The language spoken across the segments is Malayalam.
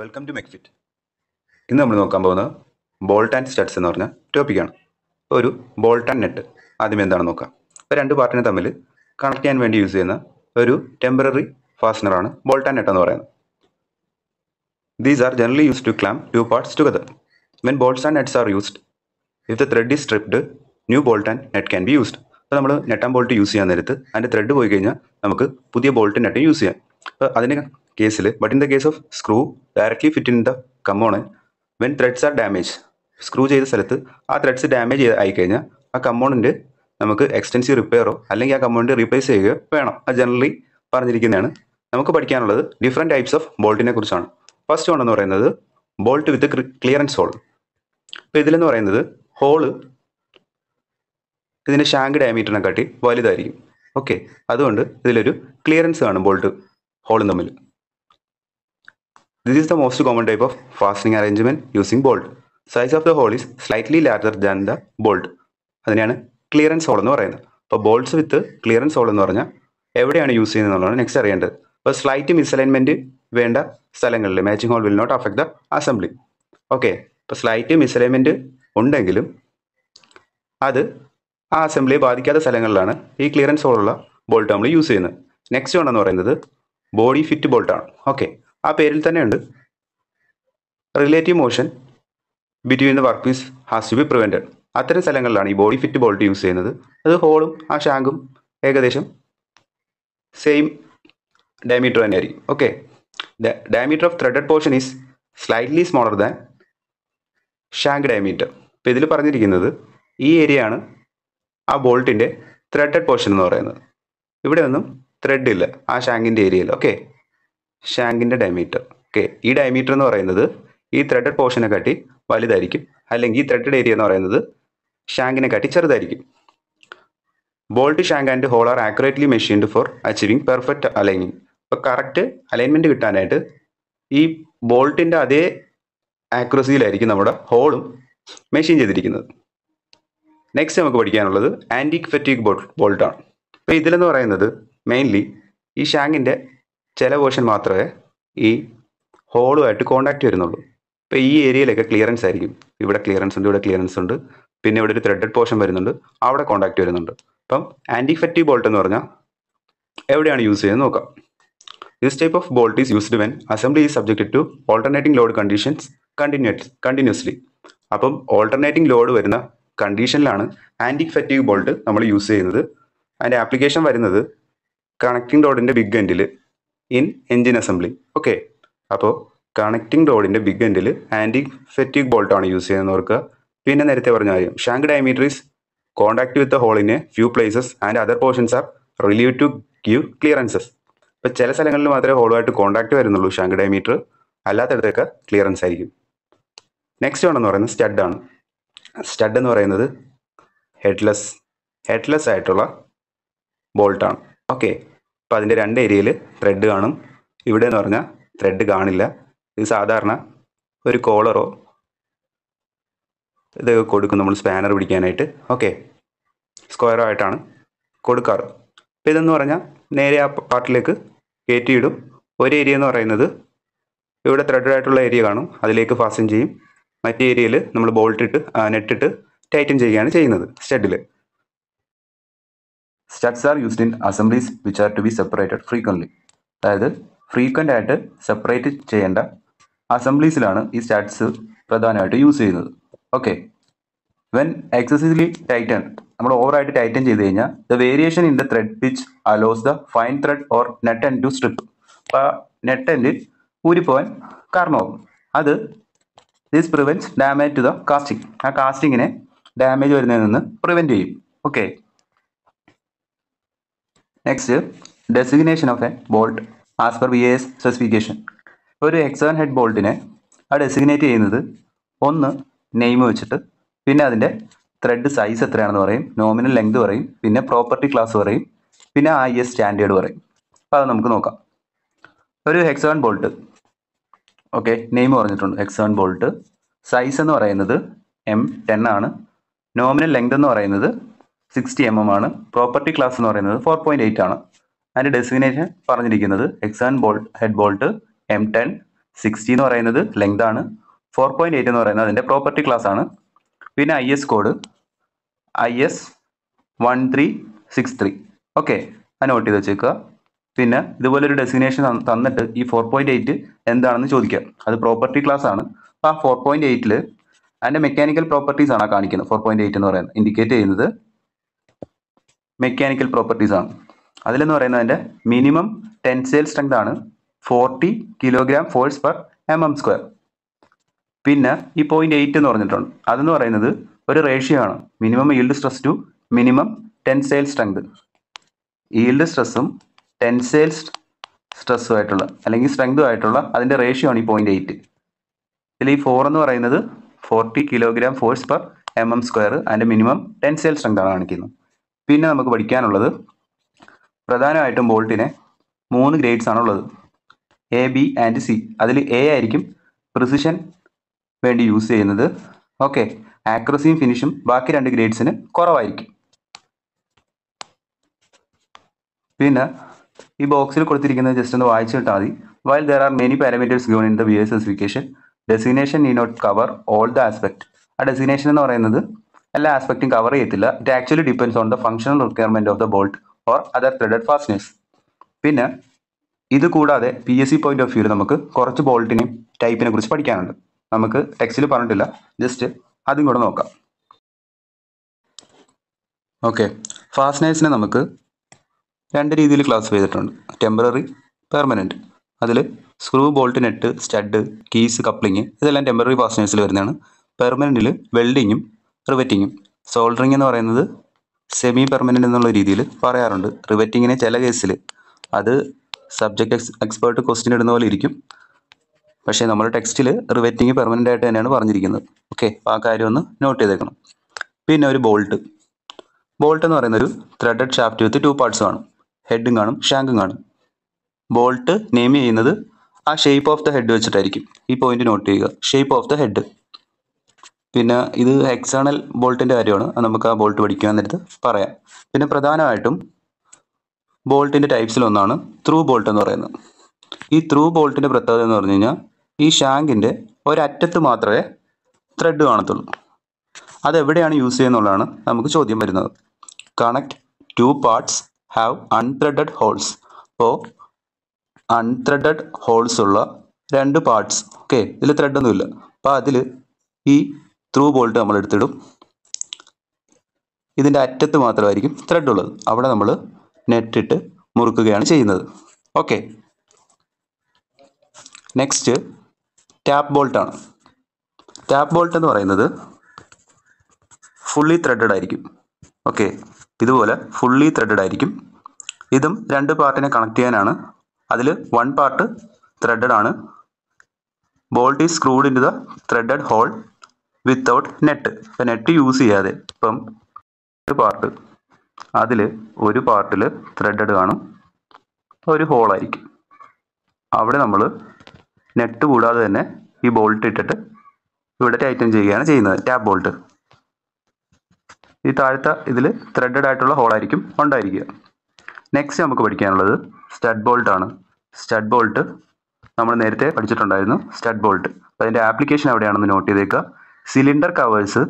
വെൽക്കം ടു മെക്ഫിറ്റ് ഇന്ന് നമ്മൾ നോക്കാൻ പോകുന്നത് ബോൾട്ട് ആൻഡ് സ്റ്റഡ്സ് എന്ന് പറഞ്ഞ ടോപ്പിക്കാണ് ഒരു ബോൾട്ട് ആൻഡ് നെറ്റ് ആദ്യം എന്താണെന്ന് നോക്കാം ഇപ്പോൾ രണ്ട് പാർട്ടിനെ തമ്മിൽ കണക്ട് ചെയ്യാൻ വേണ്ടി യൂസ് ചെയ്യുന്ന ഒരു ടെമ്പററി ഫാസ്റ്റനറാണ് ബോൾട്ട് ആൻഡ് നെറ്റ് എന്ന് പറയുന്നത് these are generally use to clamp two parts together men bolts and nuts are used if the thread is stripped new bolt and nut can be used അപ്പോൾ നമ്മൾ നെറ്റ് ആൻഡ് ബോൾട്ട് യൂസ് ചെയ്യാൻ നേരത്ത് അതിൻ്റെ ത്രെഡ് പോയി കഴിഞ്ഞാൽ നമുക്ക് പുതിയ ബോൾട്ട് നെറ്റ് യൂസ് ചെയ്യാം അതിന് കേസിൽ but in the case of screw directly fit in the component when threads are damage screw ചെയ്ത സ്ഥലത്ത് ആ ത്രെഡ്സ് ഡാമേജ് ആയി കഴിഞ്ഞാൽ ആ കമ്പോണൻറ്റ് നമുക്ക് എക്സ്റ്റൻസീവ് റിപ്പയറോ അല്ലെങ്കിൽ ആ കമ്പോണൻറ്റ് റീപ്ലേസ് ചെയ്യുകയോ വേണം അത് ജനറലി പറഞ്ഞിരിക്കുന്നതാണ് നമുക്ക് പഠിക്കാനുള്ളത് ഡിഫറെൻറ്റ് ടൈപ്സ് ഓഫ് ബോൾട്ടിനെ കുറിച്ചാണ് ഫസ്റ്റ് വൺ എന്ന് പറയുന്നത് ബോൾട്ട് വിത്ത് ക്ലിയറൻസ് ഹോൾ അപ്പോൾ ഇതിലെന്ന് പറയുന്നത് ഹോള് ഇതിൻ്റെ ഷാങ്ക് ഡയമീറ്ററിനെ കാട്ടി വലുതായിരിക്കും ഓക്കെ അതുകൊണ്ട് ഇതിലൊരു ക്ലിയറൻസ് കാണും ബോൾട്ട് ഹോളും തമ്മിൽ this is the most common type of fastening arrangement using bolt size of the hole is slightly larger than the bolt അതിനെയാണ് ക്ലിയറൻസ് ഹോൾ എന്ന് പറയുന്നത് അപ്പോൾ ബോൾട്ട്സ് വിത്ത് ക്ലിയറൻസ് ഹോൾ എന്ന് പറഞ്ഞാൽ എവിടെയാണ് യൂസ് ചെയ്യുന്നത് എന്നുള്ളതാണ് നെക്സ്റ്റ് അറിയേണ്ടത് അപ്പോൾ സ്ലൈറ്റ് മിസ്അലൈൻമെൻറ്റ് വേണ്ട സ്ഥലങ്ങളിൽ matching hole will not affect the assembly okay ഇപ്പോൾ സ്ലൈറ്റ് മിസ്അലൈൻമെൻറ്റ് ഉണ്ടെങ്കിലും അത് ആ അസംബ്ലിയെ ബാധിക്കാത്ത സ്ഥലങ്ങളിലാണ് ഈ ക്ലിയറൻസ് ഹോളുള്ള ബോൾട്ട് നമ്മൾ യൂസ് ചെയ്യുന്നത് നെക്സ്റ്റ് വേണമെന്ന് പറയുന്നത് ബോഡി ഫിറ്റ് ബോൾട്ടാണ് ഓക്കെ ആ പേരിൽ തന്നെ ഉണ്ട് relative motion between the work piece has to be prevented അത്തരം സ്ഥലങ്ങളിലാണ് ഈ ബോഡി ഫിറ്റ് ബോൾട്ട് യൂസ് ചെയ്യുന്നത് അത് ഹോളും ആ ഷാങ്കും ഏകദേശം സെയിം ഡയമീറ്റർ തന്നെ ആയിരിക്കും okay diameter of threaded portion is slightly smaller than shank diameter ഇപ്പം ഇതിൽ പറഞ്ഞിരിക്കുന്നത് ഈ ഏരിയ ആണ് ആ ബോൾട്ടിൻ്റെ ത്രെഡഡ് പോർഷൻ എന്ന് പറയുന്നത് ഇവിടെ ഒന്നും ത്രെഡിൽ ആ ഷാങ്കിൻ്റെ ഏരിയയിൽ ഓക്കെ ഷാങ്കിൻ്റെ ഡയമീറ്റർ ഓക്കെ ഈ ഡയമീറ്റർ എന്ന് പറയുന്നത് ഈ ത്രെഡഡ് പോർഷനെ കാട്ടി വലുതായിരിക്കും അല്ലെങ്കിൽ ഈ ത്രെഡഡ് ഏരിയ എന്ന് പറയുന്നത് ഷാങ്കിനെ കാട്ടി ചെറുതായിരിക്കും bolt shank and hole are accurately machined for achieving perfect aligning അപ്പോൾ കറക്റ്റ് അലൈൻമെൻറ്റ് കിട്ടാനായിട്ട് ഈ ബോൾട്ടിൻ്റെ അതേ ആക്യുറസിയിലായിരിക്കും നമ്മുടെ ഹോളും മെഷീൻ ചെയ്തിരിക്കുന്നത് നെക്സ്റ്റ് നമുക്ക് പഠിക്കാനുള്ളത് ആൻറ്റിക് ഫെറ്റീക് ബോൾട്ടാണ് അപ്പോൾ ഇതിലെന്ന് പറയുന്നത് മെയിൻലി ഈ ഷാങ്കിൻ്റെ ചില പോർഷൻ മാത്രമേ ഈ ഹോളുമായിട്ട് കോണ്ടാക്റ്റ് വരുന്നുള്ളൂ ഇപ്പോൾ ഈ ഏരിയയിലൊക്കെ ക്ലിയറൻസ് ആയിരിക്കും ഇവിടെ ക്ലിയറൻസ് ഉണ്ട് ഇവിടെ ക്ലിയറൻസ് ഉണ്ട് പിന്നെ ഇവിടെ ഒരു ത്രെഡഡ് പോർഷൻ വരുന്നുണ്ട് അവിടെ കോണ്ടാക്റ്റ് വരുന്നുണ്ട് അപ്പം ആൻറ്റിഫെറ്റീവ് ബോൾട്ട് എന്ന് പറഞ്ഞാൽ എവിടെയാണ് യൂസ് ചെയ്യുന്നത് നോക്കാം this type of bolt is used when assembly is subjected to alternating load conditions continuous continuously അപ്പം ഓൾട്ടർനേറ്റിംഗ് ലോഡ് വരുന്ന കണ്ടീഷനിലാണ് ആൻറ്റി ഫെറ്റീവ് ബോൾട്ട് നമ്മൾ യൂസ് ചെയ്യുന്നത് അതിൻ്റെ ആപ്ലിക്കേഷൻ വരുന്നത് കണക്റ്റിംഗ് ഡോട്ടിൻ്റെ ബിഗ് എൻഡിൽ ഇൻ എൻജിൻ അസംബ്ലി ഓക്കെ അപ്പോൾ കണക്റ്റിംഗ് ഡോഡിൻ്റെ ബിഗ് എൻഡിൽ ആൻറ്റി ഫെറ്റിക് ബോൾട്ടാണ് യൂസ് ചെയ്യുന്നത് ഓർക്കുക പിന്നെ നേരത്തെ പറഞ്ഞ കാര്യം ഷാങ്ക് ഡയമീട്രീസ് കോൺടാക്ട് വിത്ത് ഹോളിന് few places and other portions are relieve to give clearances ഇപ്പോൾ ചില സ്ഥലങ്ങളിൽ മാത്രമേ ഹോളുമായിട്ട് കോൺടാക്ട് വരുന്നുള്ളൂ ഷാങ്ക് ഡയമീറ്റർ അല്ലാത്തടത്തൊക്കെ ക്ലിയറൻസ് ആയിരിക്കും നെക്സ്റ്റ് വേണമെന്ന് പറയുന്നത് സ്റ്റഡാണ് സ്റ്റഡ് എന്ന് പറയുന്നത് ഹെഡ്ലെസ് ഹെഡ്ലെസ് ആയിട്ടുള്ള ബോൾട്ടാണ് ഓക്കെ അപ്പോൾ അതിൻ്റെ രണ്ട് ഏരിയയിൽ ത്രെഡ് കാണും ഇവിടെ എന്ന് പറഞ്ഞാൽ ത്രെഡ് കാണില്ല ഇത് സാധാരണ ഒരു കോളറോ ഇത് കൊടുക്കും നമ്മൾ സ്പാനർ പിടിക്കാനായിട്ട് ഓക്കെ സ്ക്വയറോ ആയിട്ടാണ് കൊടുക്കാറ് അപ്പോൾ ഇതെന്ന് പറഞ്ഞാൽ നേരെ ആ പാർട്ടിലേക്ക് കയറ്റിയിടും ഒരു ഏരിയ എന്ന് പറയുന്നത് ഇവിടെ ത്രെഡായിട്ടുള്ള ഏരിയ കാണും അതിലേക്ക് ഫാസ്റ്റൻ ചെയ്യും മറ്റേ ഏരിയയിൽ നമ്മൾ ബോൾട്ടിട്ട് നെറ്റിട്ട് ടൈറ്റൻ ചെയ്യുകയാണ് ചെയ്യുന്നത് സ്റ്റെഡിൽ studs are used in assemblies which are to be separated frequently അതായത് ഫ്രീക്വൻ്റ് ആയിട്ട് സെപ്പറേറ്റ് ചെയ്യേണ്ട അസംബ്ലീസിലാണ് ഈ സ്റ്റാറ്റ്സ് പ്രധാനമായിട്ട് യൂസ് ചെയ്യുന്നത് ഓക്കെ വെൻ എക്സസീവ്ലി ടൈറ്റൺ നമ്മൾ ഓവറായിട്ട് ടൈറ്റൺ ചെയ്ത് കഴിഞ്ഞാൽ the variation in the thread pitch allows the fine thread or nut and to strip അപ്പോൾ നെറ്റ് എൻഡ് ഊരിപ്പോവാൻ കാരണമാകും അത് this prevent damage to the casting ആ കാസ്റ്റിങ്ങിനെ ഡാമേജ് വരുന്നതിൽ നിന്ന് പ്രിവെൻറ്റ് ചെയ്യും okay next designation of a bolt as per B S specification ഒരു എക്സേൺ ഹെഡ് ബോൾട്ടിനെ ആ ഡെസിഗ്നേറ്റ് ചെയ്യുന്നത് ഒന്ന് നെയിം വെച്ചിട്ട് പിന്നെ അതിൻ്റെ ത്രെഡ് സൈസ് എത്രയാണെന്ന് പറയും നോമിനൽ ലെങ്ത് പറയും പിന്നെ പ്രോപ്പർട്ടി ക്ലാസ് പറയും പിന്നെ ഐ എസ് സ്റ്റാൻഡേർഡ് പറയും അപ്പോൾ അത് നമുക്ക് നോക്കാം ഒരു ഹെക്സോൺ ബോൾട്ട് ഓക്കെ നെയിം പറഞ്ഞിട്ടുണ്ട് ഹെക്സോൺ ബോൾട്ട് സൈസ് എന്ന് പറയുന്നത് എം ടെൻ ആണ് നോമിനൽ ലെങ്ത് എന്ന് പറയുന്നത് സിക്സ്റ്റി എം എം ആണ് പ്രോപ്പർട്ടി ക്ലാസ് എന്ന് പറയുന്നത് ഫോർ പോയിന്റ് എയ്റ്റ് ആണ് അതിൻ്റെ ഡെസിഗ്നേഷൻ പറഞ്ഞിരിക്കുന്നത് hexagon bolt head bolt M ten sixty എന്ന് പറയുന്നത് ലെങ്ത് ആണ് ഫോർ പോയിന്റ് എയ്റ്റ് എന്ന് പറയുന്നത് അതിൻ്റെ പ്രോപ്പർട്ടി ക്ലാസ് ആണ് പിന്നെ I S code I S one three six three okay അത് നോട്ട് ചെയ്ത് വെച്ചേക്കുക പിന്നെ ഇതുപോലെ ഒരു ഡെസിഗ്നേഷൻ തന്നിട്ട് ഈ ഫോർ പോയിന്റ് എയ്റ്റ് എന്താണെന്ന് ചോദിക്കുക അത് പ്രോപ്പർട്ടി ക്ലാസ് ആണ് അപ്പോൾ ആ ഫോർ പോയിന്റ് എയ്റ്റിൽ അതിൻ്റെ മെക്കാനിക്കൽ പ്രോപ്പർട്ടീസ് ആണ് കാണിക്കുന്നത് ഫോർ പോയിന്റ് എയ്റ്റ് എന്ന് പറയുന്നത് ഇൻഡിക്കേറ്റ് ചെയ്യുന്നത് മെക്കാനിക്കൽ പ്രോപ്പർട്ടീസ് ആണ് അതിലെന്ന് പറയുന്നത് അതിൻ്റെ മിനിമം ടെൻസൈൽ സ്ട്രെങ്ത് ആണ് forty kilogram force per M M square പിന്നെ ഈ പോയിന്റ് എയ്റ്റ് എന്ന് പറഞ്ഞിട്ടുണ്ട് അതെന്ന് പറയുന്നത് ഒരു റേഷ്യോ ആണ് minimum yield stress to minimum tensile strength yield സ്ട്രെസ്സും ടെൻസൈൽ സ്ട്രെസ്സുമായിട്ടുള്ള അല്ലെങ്കിൽ സ്ട്രെങ്തുമായിട്ടുള്ള അതിൻ്റെ റേഷ്യോ ആണ് ഈ പോയിന്റ് എയ്റ്റ് ഇതിൽ ഈ ഫോർ എന്ന് പറയുന്നത് forty kilogram force per M M square അതിൻ്റെ മിനിമം ടെൻസൈൽ സ്ട്രെങ്ത് ആണ് കാണിക്കുന്നത് പിന്നെ നമുക്ക് പഠിക്കാനുള്ളത് പ്രധാനമായിട്ടും ബോൾട്ടിനെ മൂന്ന് ഗ്രേഡ്സ് ആണുള്ളത് എ ബി ആൻഡ് സി അതിൽ എ ആയിരിക്കും പ്രിസിഷൻ വേണ്ടി യൂസ് ചെയ്യുന്നത് ഓക്കെ ആക്രസിയും ഫിനിഷും ബാക്കി രണ്ട് ഗ്രേഡ്സിന് കുറവായിരിക്കും പിന്നെ ഈ ബോക്സിൽ കൊടുത്തിരിക്കുന്നത് ജസ്റ്റ് ഒന്ന് വായിച്ചു കിട്ടാൽ മതി while there are many parameters gone in the B S specification designation ഇ not cover all the aspect ആ ഡെസിഗ്നേഷൻ എന്ന് പറയുന്നത് എല്ലാ ആസ്പെക്റ്റും കവർ ചെയ്യത്തില്ല it actually depends on the functional requirement of the bolt or other threaded fasteners പിന്നെ ഇത് കൂടാതെ P S C point of view നമുക്ക് കുറച്ച് ബോൾട്ടിനെയും ടൈപ്പിനെ കുറിച്ച് പഠിക്കാനുണ്ട് നമുക്ക് ടെക്സ്റ്റിൽ പറഞ്ഞിട്ടില്ല ജസ്റ്റ് അതും കൂടെ നോക്കാം ഓക്കെ ഫാസ്റ്റ്നെസിനെ നമുക്ക് രണ്ട് രീതിയിൽ ക്ലാസ് ചെയ്തിട്ടുണ്ട് ടെമ്പററി പെർമനൻറ്റ് അതിൽ screw bolt nut stud keys coupling ഇതെല്ലാം ടെമ്പററി ഫാസ്റ്റ്നെസിൽ വരുന്നതാണ് പെർമനൻറ്റിൽ വെൽഡിങ്ങും റിവറ്റിങ്ങും സോൾഡറിങ് എന്ന് പറയുന്നത് സെമി പെർമനൻ്റ് എന്നുള്ള രീതിയിൽ പറയാറുണ്ട് റിവറ്റിങ്ങിന് ചില കേസിൽ അത് സബ്ജക്റ്റ് എക്സ് എക്സ്പേർട്ട് ക്വസ്റ്റ്യൻ ഇടുന്ന പോലെ ഇരിക്കും പക്ഷേ നമ്മൾ ടെക്സ്റ്റിൽ റിവറ്റിങ് പെർമനൻ്റ് ആയിട്ട് തന്നെയാണ് പറഞ്ഞിരിക്കുന്നത് ഓക്കെ അപ്പോൾ ആ കാര്യം ഒന്ന് നോട്ട് ചെയ്തേക്കണം പിന്നെ ഒരു ബോൾട്ട് ബോൾട്ട് എന്ന് പറയുന്ന ഒരു threaded shaft with two parts കാണും ഹെഡും കാണും ഷാങ്കും കാണും ബോൾട്ട് നെയിം ചെയ്യുന്നത് ആ ഷേപ്പ് ഓഫ് ദ ഹെഡ് വെച്ചിട്ടായിരിക്കും ഈ പോയിന്റ് നോട്ട് ചെയ്യുക ഷേപ്പ് ഓഫ് ദ ഹെഡ് പിന്നെ ഇത് എക്സ്റ്റേണൽ ബോൾട്ടിൻ്റെ കാര്യമാണ് നമുക്ക് ആ ബോൾട്ട് പഠിക്കാൻ പറയാം പിന്നെ പ്രധാനമായിട്ടും ബോൾട്ടിൻ്റെ ടൈപ്സിലൊന്നാണ് ത്രൂ ബോൾട്ട് എന്ന് പറയുന്നത് ഈ ത്രൂ ബോൾട്ടിൻ്റെ പ്രത്യേകത എന്ന് പറഞ്ഞു കഴിഞ്ഞാൽ ഈ ഷാങ്കിൻ്റെ ഒരറ്റത്ത് മാത്രമേ ത്രെഡ് കാണത്തുള്ളൂ അതെവിടെയാണ് യൂസ് ചെയ്യുന്നുള്ളതാണ് നമുക്ക് ചോദ്യം വരുന്നത് connect two parts have unthreaded holes അപ്പോൾ അൺത്രെഡഡ് ഹോൾസ് ഉള്ള രണ്ട് പാർട്സ് ഓക്കെ ഇതിൽ ത്രെഡൊന്നുമില്ല അപ്പോൾ അതിൽ ഈ ത്രൂ ബോൾട്ട് നമ്മൾ എടുത്തിടും ഇതിൻ്റെ അറ്റത്ത് മാത്രമായിരിക്കും ത്രെഡ് ഉള്ളത് അവിടെ നമ്മൾ നെറ്റിട്ട് മുറുക്കുകയാണ് ചെയ്യുന്നത് ഓക്കെ നെക്സ്റ്റ് ടാപ്പ് ബോൾട്ടാണ് ടാപ്പ് ബോൾട്ട് എന്ന് പറയുന്നത് ഫുള്ളി ത്രെഡഡ് ആയിരിക്കും ഓക്കെ ഇതുപോലെ ഫുള്ളി ത്രെഡഡ് ആയിരിക്കും ഇതും രണ്ട് പാർട്ടിനെ കണക്ട് ചെയ്യാനാണ് അതിൽ വൺ പാർട്ട് ത്രെഡഡ് ആണ് bolt is screwed in the threaded hole without nut ഇപ്പം നെറ്റ് യൂസ് ചെയ്യാതെ ഇപ്പം ഒരു പാർട്ട് അതിൽ ഒരു പാർട്ടിൽ ത്രെഡഡ് കാണും ഒരു ഹോളായിരിക്കും അവിടെ നമ്മൾ നെറ്റ് കൂടാതെ തന്നെ ഈ ബോൾട്ട് ഇട്ടിട്ട് ഇവിടെ ടൈറ്റൻ ചെയ്യുകയാണ് ചെയ്യുന്നത് ടാപ്പ് ബോൾട്ട് ഈ താഴത്തെ ഇതിൽ ത്രെഡഡ് ആയിട്ടുള്ള ഹോളായിരിക്കും ഉണ്ടായിരിക്കുക നെക്സ്റ്റ് നമുക്ക് പഠിക്കാനുള്ളത് സ്റ്റഡ് ബോൾട്ട് ആണ് സ്റ്റഡ് ബോൾട്ട് നമ്മൾ നേരത്തെ പഠിച്ചിട്ടുണ്ടായിരുന്നു സ്റ്റഡ് ബോൾട്ട് അതിൻ്റെ ആപ്ലിക്കേഷൻ എവിടെയാണെന്ന് നോട്ട് ചെയ്തേക്കുക സിലിണ്ടർ കവേഴ്സ്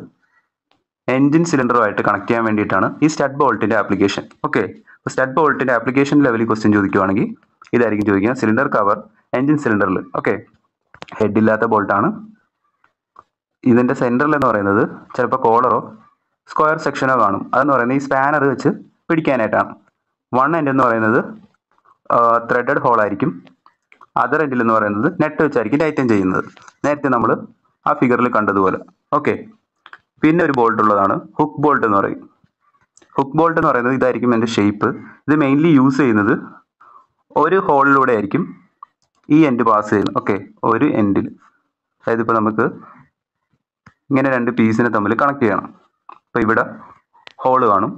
എൻജിൻ സിലിണ്ടറുമായിട്ട് കണക്ട് ചെയ്യാൻ വേണ്ടിയിട്ടാണ് ഈ സ്റ്റഡ് ബോൾട്ടിൻ്റെ ആപ്ലിക്കേഷൻ ഓക്കെ അപ്പോൾ സ്റ്റഡ് ബോൾട്ടിൻ്റെ ആപ്ലിക്കേഷൻ ലെവലിൽ ക്വസ്റ്റ്യൻ ചോദിക്കുവാണെങ്കിൽ ഇതായിരിക്കും ചോദിക്കുക സിലിണ്ടർ കവർ എൻജിൻ സിലിണ്ടറിൽ ഓക്കെ ഹെഡ് ഇല്ലാത്ത ബോൾട്ടാണ് ഇതിൻ്റെ സെൻറ്ററിൽ എന്ന് പറയുന്നത് ചിലപ്പോൾ കോളറോ സ്ക്വയർ സെക്ഷനോ കാണും അതെന്ന് പറയുന്നത് ഈ സ്പാനർ വെച്ച് പിടിക്കാനായിട്ടാണ് വൺ എൻഡ് എന്ന് പറയുന്നത് ത്രെഡഡ് ഹോൾ ആയിരിക്കും അതർ എൻഡിൽ എന്ന് പറയുന്നത് നെറ്റ് വെച്ചായിരിക്കും ടൈറ്റൻ ചെയ്യുന്നത് നേരത്തെ നമ്മൾ ആ ഫിഗറിൽ കണ്ടതുപോലെ ഓക്കെ പിന്നെ ഒരു ബോൾട്ട് ഉള്ളതാണ് ഹുക്ക് ബോൾട്ട് എന്ന് പറയും ഹുക്ക് ബോൾട്ട് എന്ന് പറയുന്നത് ഇതായിരിക്കും എൻ്റെ ഷേപ്പ് ഇത് മെയിൻലി യൂസ് ചെയ്യുന്നത് ഒരു ഹോളിലൂടെ ആയിരിക്കും ഈ എൻഡ് പാസ് ചെയ്യുന്നത് ഓക്കെ ഒരു എൻഡിൽ അതായത് ഇപ്പോൾ നമുക്ക് ഇങ്ങനെ രണ്ട് പീസിനെ തമ്മിൽ കണക്ട് ചെയ്യണം അപ്പോൾ ഇവിടെ ഹോൾ കാണും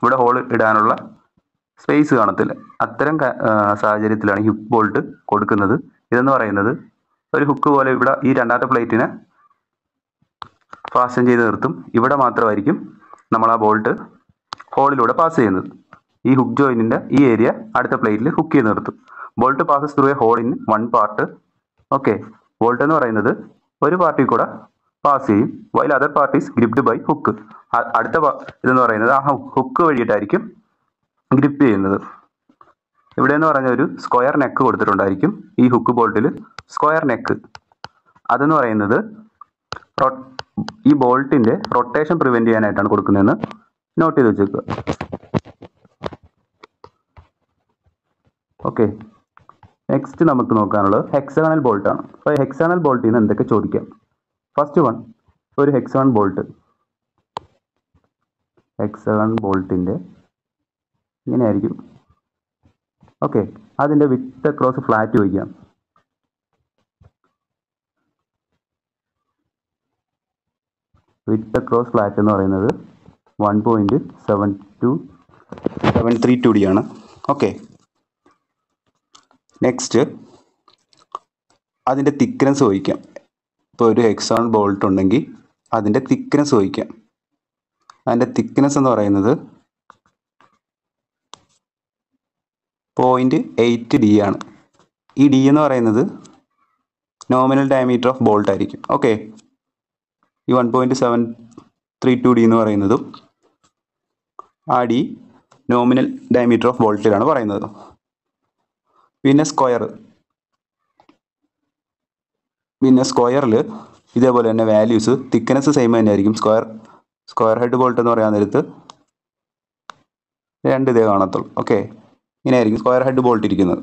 ഇവിടെ ഹോൾ ഇടാനുള്ള സ്പേസ് കാണത്തില്ല അത്തരം സാഹചര്യത്തിലാണ് ഹുക്ക് ബോൾട്ട് കൊടുക്കുന്നത് ഇതെന്ന് പറയുന്നത് ഒരു ഹുക്ക് പോലെ ഇവിടെ ഈ രണ്ടാമത്തെ പ്ലേറ്റിനെ ഫാസ്റ്റൻ ചെയ്ത് നിർത്തും ഇവിടെ മാത്രമായിരിക്കും നമ്മൾ ആ ബോൾട്ട് ഹോളിലൂടെ പാസ് ചെയ്യുന്നത് ഈ ഹുക്ക് ജോയിനിൻ്റെ ഈ ഏരിയ അടുത്ത പ്ലേറ്റിൽ ഹുക്ക് ചെയ്ത് നിർത്തും ബോൾട്ട് പാസസ് ത്രൂ എ ഹോളിന് വൺ പാർട്ട് ഓക്കെ ബോൾട്ട് എന്ന് പറയുന്നത് ഒരു പാർട്ടി കൂടെ പാസ് ചെയ്യും while other part is gripped by hook അടുത്ത ഇതെന്ന് പറയുന്നത് ആ ഹുക്ക് വഴിയിട്ടായിരിക്കും ഗ്രിപ്പ് ചെയ്യുന്നത് ഇവിടെ എന്ന് പറഞ്ഞ ഒരു സ്ക്വയർ നെക്ക് കൊടുത്തിട്ടുണ്ടായിരിക്കും ഈ ഹുക്ക് ബോൾട്ടിൽ സ്ക്വയർ നെക്ക് അതെന്ന് പറയുന്നത് ഈ ബോൾട്ടിൻ്റെ റൊട്ടേഷൻ പ്രിവെൻറ്റ് ചെയ്യാനായിട്ടാണ് കൊടുക്കുന്നതെന്ന് നോട്ട് ചെയ്ത് വെച്ചേക്കുക ഓക്കെ നെക്സ്റ്റ് നമുക്ക് നോക്കാനുള്ളത് ഹെക്സണൽ ബോൾട്ടാണ് അപ്പോൾ ഹെക്സണൽ ബോൾട്ടിൽ നിന്ന് എന്തൊക്കെ ചോദിക്കാം ഫസ്റ്റ് വൺ ഒരു ഹെക്സൺ ബോൾട്ട് ഹെക്സൺ ബോൾട്ടിൻ്റെ ഇങ്ങനെയായിരിക്കും ഓക്കെ അതിൻ്റെ വിത്ത് അക്രോസ് ഫ്ലാറ്റ് വയ്ക്കാം വിത്ത് അക്രോസ് ഫ്ലാറ്റ് എന്ന് പറയുന്നത് one point seven two seven three two D ആണ് ഓക്കെ നെക്സ്റ്റ് അതിൻ്റെ തിക്നെസ് ചോദിക്കാം ഇപ്പോൾ ഒരു ഹെക്സോൺ ബോൾട്ട് ഉണ്ടെങ്കിൽ അതിൻ്റെ തിക്നെസ് ചോദിക്കാം അതിൻ്റെ തിക്നെസ് എന്ന് പറയുന്നത് പോയിൻറ്റ് എയ്റ്റ് ഡി ആണ് ഈ ഡി എന്ന് പറയുന്നത് നോമിനൽ ഡയമീറ്റർ ഓഫ് ബോൾട്ട് ആയിരിക്കും ഓക്കെ ഈ one point seven three two D എന്ന് പറയുന്നതും ആ ഡി നോമിനൽ ഡയമീറ്റർ ഓഫ് വോൾട്ടിലാണ് പറയുന്നത് പിന്നെ സ്ക്വയർ പിന്നെ സ്ക്വയറിൽ ഇതേപോലെ തന്നെ വാല്യൂസ് തിക്നെസ് സെയിം തന്നെയായിരിക്കും സ്ക്വയർ സ്ക്വയർ ഹെഡ് ബോൾട്ട് എന്ന് പറയാൻ നേരത്ത് രണ്ട് ഇതേ കാണത്തുള്ളൂ ഓക്കെ ഇങ്ങനെയായിരിക്കും സ്ക്വയർ ഹെഡ് ബോൾട്ട് ഇരിക്കുന്നത്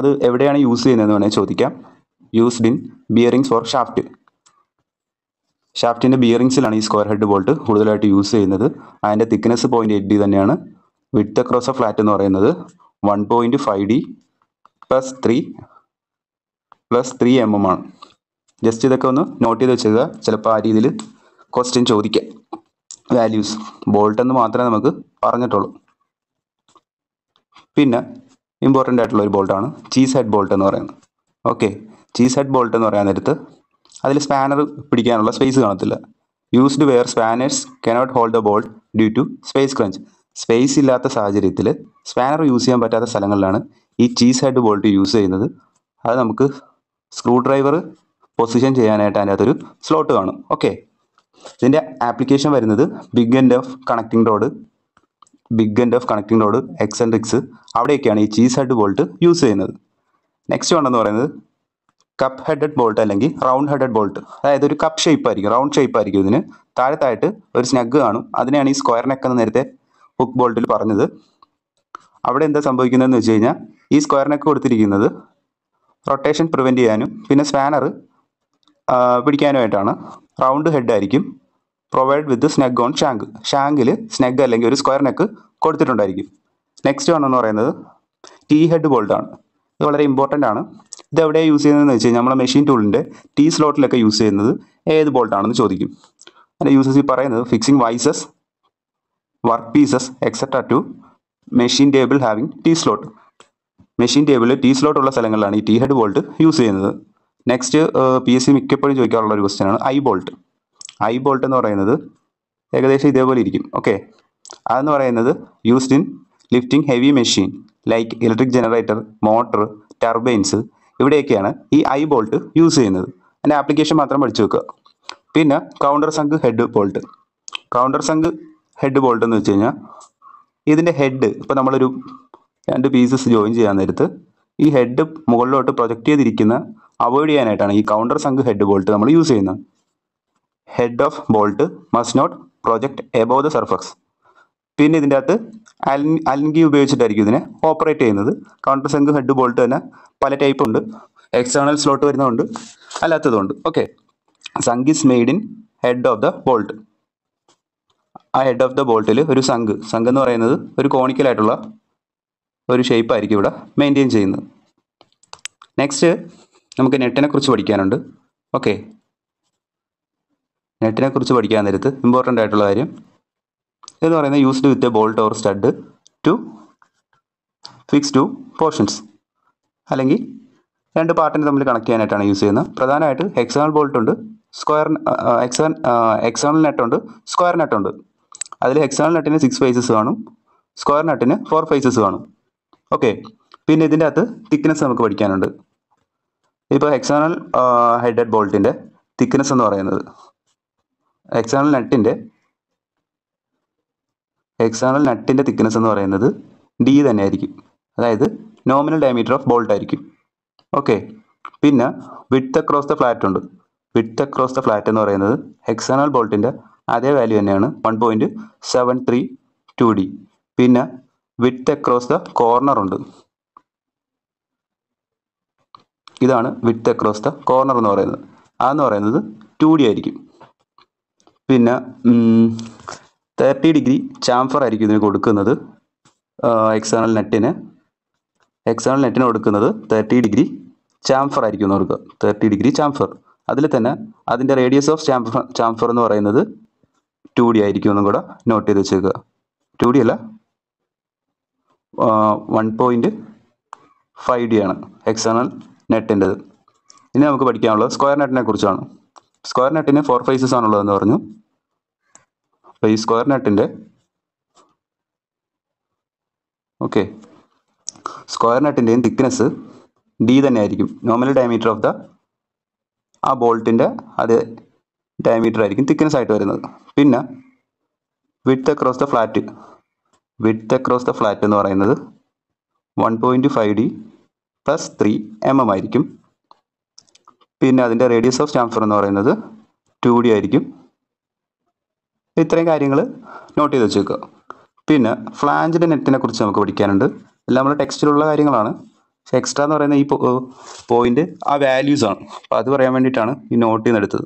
അത് എവിടെയാണ് യൂസ് ചെയ്യുന്നതെന്ന് വേണമെങ്കിൽ ചോദിക്കാം used in bearings for shaft ഷാഫ്റ്റിൻ്റെ ബിയറിങ്സിലാണ് ഈ സ്ക്വയർ ഹെഡ് ബോൾട്ട് കൂടുതലായിട്ട് യൂസ് ചെയ്യുന്നത് അതിൻ്റെ തിക്നെസ് പോയിൻറ്റ് എയ്റ്റ് ഡി തന്നെയാണ് വിത്ത് അക്രോസ് എ ഫ്ലാറ്റ് എന്ന് പറയുന്നത് one point five D plus three plus three M M ആണ് ജസ്റ്റ് ഇതൊക്കെ ഒന്ന് നോട്ട് ചെയ്ത് വെച്ചേക്കുക ചിലപ്പോൾ ആ രീതിയിൽ ക്വസ്റ്റ്യൻ ചോദിക്കാം വാല്യൂസ് ബോൾട്ട് എന്ന് മാത്രമേ നമുക്ക് പറഞ്ഞിട്ടുള്ളൂ പിന്നെ ഇമ്പോർട്ടൻ്റ് ആയിട്ടുള്ള ഒരു ബോൾട്ടാണ് ചീസ് ഹെഡ് ബോൾട്ട് എന്ന് പറയുന്നത് ഓക്കെ ചീസ് ഹെഡ് ബോൾട്ട് എന്ന് പറയാൻ നേരത്ത് അതിൽ സ്പാനർ പിടിക്കാനുള്ള സ്പേസ് കാണത്തില്ല used where spanners cannot hold a bolt due to space crunch space ഇല്ലാത്ത സാഹചര്യത്തിൽ സ്പാനർ യൂസ് ചെയ്യാൻ പറ്റാത്ത സ്ഥലങ്ങളിലാണ് ഈ ചീസ് ഹെഡ് ബോൾട്ട് യൂസ് ചെയ്യുന്നത് അത് നമുക്ക് സ്ക്രൂ ഡ്രൈവർ പൊസിഷൻ ചെയ്യാനായിട്ട് അതിൻ്റെ അകത്തൊരു സ്ലോട്ട് കാണും ഓക്കെ ഇതിൻ്റെ ആപ്ലിക്കേഷൻ വരുന്നത് big end of connecting rod big end of connecting rod eccentrics അവിടെയൊക്കെയാണ് ഈ ചീസ് ഹെഡ് ബോൾട്ട് യൂസ് ചെയ്യുന്നത് നെക്സ്റ്റ് വേണമെന്ന് പറയുന്നത് കപ്പ് ഹെഡഡ് ബോൾട്ട് അല്ലെങ്കിൽ റൗണ്ട് ഹെഡഡ് ബോൾട്ട് അതായത് ഒരു കപ്പ് ഷേപ്പ് ആയിരിക്കും റൗണ്ട് ഷേപ്പ് ആയിരിക്കും ഇതിന് താഴത്തായിട്ട് ഒരു സ്നഗ് കാണും അതിനെയാണ് ഈ സ്ക്വയർ നെക്ക് എന്ന് നേരത്തെ ഹുക്ക് ബോൾട്ടിൽ പറഞ്ഞത് അവിടെ എന്താ സംഭവിക്കുന്നതെന്ന് വെച്ച് കഴിഞ്ഞാൽ ഈ സ്ക്വയർ നെക്ക് കൊടുത്തിരിക്കുന്നത് റൊട്ടേഷൻ പ്രിവെൻറ്റ് ചെയ്യാനും പിന്നെ സ്പാനർ പിടിക്കാനുമായിട്ടാണ് റൗണ്ട് ഹെഡ് ആയിരിക്കും provide with snug on shank ഷാങ്കിൽ സ്നഗ് അല്ലെങ്കിൽ ഒരു സ്ക്വയർ നെക്ക് കൊടുത്തിട്ടുണ്ടായിരിക്കും നെക്സ്റ്റ് വേണമെന്ന് പറയുന്നത് ടീ ഹെഡ് ബോൾട്ടാണ് ഇത് വളരെ ഇമ്പോർട്ടൻ്റ് ആണ് ഇത് എവിടെ യൂസ് ചെയ്യുന്നത് വെച്ച് കഴിഞ്ഞാൽ നമ്മളെ മെഷീൻ ടൂളിൻ്റെ ടി സ്ലോട്ടിലൊക്കെ യൂസ് ചെയ്യുന്നത് ഏത് ബോൾട്ടാണെന്ന് ചോദിക്കും അതിൻ്റെ യൂസസ് ഈ പറയുന്നത് fixing vises work pieces etcetera to machine table having T slot machine ടേബിളിൽ ടി സ്ലോട്ട് ഉള്ള സ്ഥലങ്ങളിലാണ് ഈ ടി ഹെഡ് ബോൾട്ട് യൂസ് ചെയ്യുന്നത് നെക്സ്റ്റ് പി എസ് സി മിക്കപ്പോഴും ചോദിക്കാറുള്ള ഒരു ക്വസ്റ്റ്യൻ ആണ് ഐ ബോൾട്ട് ഐ ബോൾട്ട് എന്ന് പറയുന്നത് ഏകദേശം ഇതേപോലെ ഇരിക്കും ഓക്കെ അതെന്ന് പറയുന്നത് used in lifting heavy machine like electric generator motor turbines ഇവിടെയൊക്കെയാണ് ഈ ഐ ബോൾട്ട് യൂസ് ചെയ്യുന്നത് അതിൻ്റെ ആപ്ലിക്കേഷൻ മാത്രം പഠിച്ചു വെക്കുക പിന്നെ countersunk head bolt countersunk head bolt എന്ന് വെച്ച് കഴിഞ്ഞാൽ ഇതിൻ്റെ ഹെഡ് ഇപ്പോൾ നമ്മളൊരു രണ്ട് പീസസ് ജോയിൻ ചെയ്യാൻ നേരത്ത് ഈ ഹെഡ് മുകളിലോട്ട് പ്രൊജക്റ്റ് ചെയ്തിരിക്കുന്ന അവോയ്ഡ് ചെയ്യാനായിട്ടാണ് ഈ കൗണ്ടർ സംഘ് ഹെഡ് ബോൾട്ട് നമ്മൾ യൂസ് ചെയ്യുന്നത് head of bolt must not project above the surface പിന്നെ ഇതിൻ്റെ അകത്ത് അൽ അൽഗി ഉപയോഗിച്ചിട്ടായിരിക്കും ഇതിനെ ഓപ്പറേറ്റ് ചെയ്യുന്നത് കൗണ്ടർ സെങ്ക് ഹെഡ് ബോൾട്ട് തന്നെ പല ടൈപ്പ് ഉണ്ട് എക്സ്റ്റേണൽ സ്ലോട്ട് വരുന്നതുണ്ട് അല്ലാത്തതുണ്ട് okay sunk is made in head of the bolt ആ ഹെഡ് ഓഫ് ദ ബോൾട്ടിൽ ഒരു സങ്ക് സങ്ക് എന്ന് പറയുന്നത് ഒരു കോണിക്കലായിട്ടുള്ള ഒരു ആയിരിക്കും ഇവിടെ മെയിൻറ്റെയിൻ ചെയ്യുന്നത് നെക്സ്റ്റ് നമുക്ക് നെറ്റിനെ കുറിച്ച് പഠിക്കാനുണ്ട് ഓക്കെ നെറ്റിനെ കുറിച്ച് പഠിക്കാൻ നേരത്ത് ഇമ്പോർട്ടൻ്റ് ആയിട്ടുള്ള കാര്യം എന്ന് പറയുന്നത് used with a bolt or stud to fix two portions അല്ലെങ്കിൽ രണ്ട് പാർട്ടിനെ തമ്മിൽ കണക്ട് ചെയ്യാനായിട്ടാണ് യൂസ് ചെയ്യുന്നത് പ്രധാനമായിട്ട് ഹെക്സണൽ ബോൾട്ട് ഉണ്ട് സ്ക്വയർ എക്സേണൽ നെറ്റ് ഉണ്ട് സ്ക്വയർ ഉണ്ട് അതിൽ ഹെക്സണൽ നെറ്റിന് സിക്സ് ഫേസസ് കാണും സ്ക്വയർ നെറ്റിന് ഫോർ ഫേസസ് കാണും ഓക്കെ പിന്നെ ഇതിൻ്റെ അകത്ത് തിക്നെസ് നമുക്ക് പഠിക്കാനുണ്ട് ഇപ്പോൾ ഹെക്സണൽ ഹെഡഡ് ബോൾട്ടിൻ്റെ തിക്നെസ് എന്ന് പറയുന്നത് ഹെക്സണൽ നെറ്റിൻ്റെ എക്സ്റ്റേണൽ നട്ടിൻ്റെ തിക്നെസ് എന്ന് പറയുന്നത് ഡി തന്നെ ആയിരിക്കും അതായത് നോമിനൽ ഡയമീറ്റർ ഓഫ് ബോൾട്ട് ആയിരിക്കും ഓക്കെ പിന്നെ വിട്ട് അക്രോസ് ദ ഫ്ലാറ്റ് ഉണ്ട് വിട്ട് അക്രോസ് ദ ഫ്ലാറ്റ് എന്ന് പറയുന്നത് എക്സ്റ്റേണൽ ബോൾട്ടിൻ്റെ അതേ വാല്യൂ തന്നെയാണ് one point seven three two D പിന്നെ വിട്ട് അക്രോസ് ദ കോർണർ ഉണ്ട് ഇതാണ് വിട്ട് അക്രോസ് ദ കോർണർ എന്ന് പറയുന്നത് അതെന്ന് പറയുന്നത് ടു ഡി ആയിരിക്കും പിന്നെ തേർട്ടി ഡിഗ്രി ചാംഫർ ആയിരിക്കും ഇതിന് കൊടുക്കുന്നത് എക്സ്റ്റേണൽ നെറ്റിന് എക്സ്റ്റേണൽ നെറ്റിന് കൊടുക്കുന്നത് തേർട്ടി ഡിഗ്രി ചാംഫർ ആയിരിക്കും അവർക്ക് തേർട്ടി ഡിഗ്രി ചാംഫർ അതിൽ തന്നെ അതിൻ്റെ റേഡിയസ് ഓഫ് ചാംഫർ ചാംഫർ എന്ന് പറയുന്നത് ടു ഡി ആയിരിക്കും എന്നും കൂടെ നോട്ട് ചെയ്ത് വെച്ചേക്കുക ടു ഡി അല്ല വൺ പോയിൻ്റ് ഫൈവ് ഡി ആണ് എക്സ്റ്റേണൽ നെറ്റിൻ്റെത് ഇനി നമുക്ക് പഠിക്കാനുള്ളത് സ്ക്വയർ നെറ്റിനെ കുറിച്ചാണ് സ്ക്വയർ നെറ്റിന് ഫോർ ഫേസസ് ആണുള്ളതെന്ന് പറഞ്ഞു അപ്പോൾ ഈ സ്ക്വയർ നെറ്റിൻ്റെ ഓക്കെ സ്ക്വയർ നെറ്റിൻ്റെയും തിക്നെസ് ഡി തന്നെ ആയിരിക്കും നോർമൽ ഡയമീറ്റർ ഓഫ് ദ ആ ബോൾട്ടിൻ്റെ അത് ഡയമീറ്റർ ആയിരിക്കും തിക്നെസ് ആയിട്ട് വരുന്നത് പിന്നെ with across the flat with across the flat എന്ന് പറയുന്നത് one point five D plus three M M ആയിരിക്കും പിന്നെ അതിൻ്റെ റേഡിയസ് ഓഫ് ചാംഫർ എന്ന് പറയുന്നത് ടു ഡി ആയിരിക്കും ഇത്രയും കാര്യങ്ങൾ നോട്ട് ചെയ്ത് വെച്ചേക്കുക പിന്നെ ഫ്ലാഞ്ചിൻ്റെ നെറ്റിനെ കുറിച്ച് നമുക്ക് പഠിക്കാനുണ്ട് എല്ലാം നമ്മൾ ടെക്സ്റ്റിലുള്ള കാര്യങ്ങളാണ് പക്ഷെ എക്സ്ട്രാ എന്ന് പറയുന്ന ഈ പോയിന്റ് ആ വാല്യൂസ് ആണ് അപ്പോൾ അത് പറയാൻ വേണ്ടിയിട്ടാണ് ഈ നോട്ട് ചെയ്യുന്നെടുത്തത്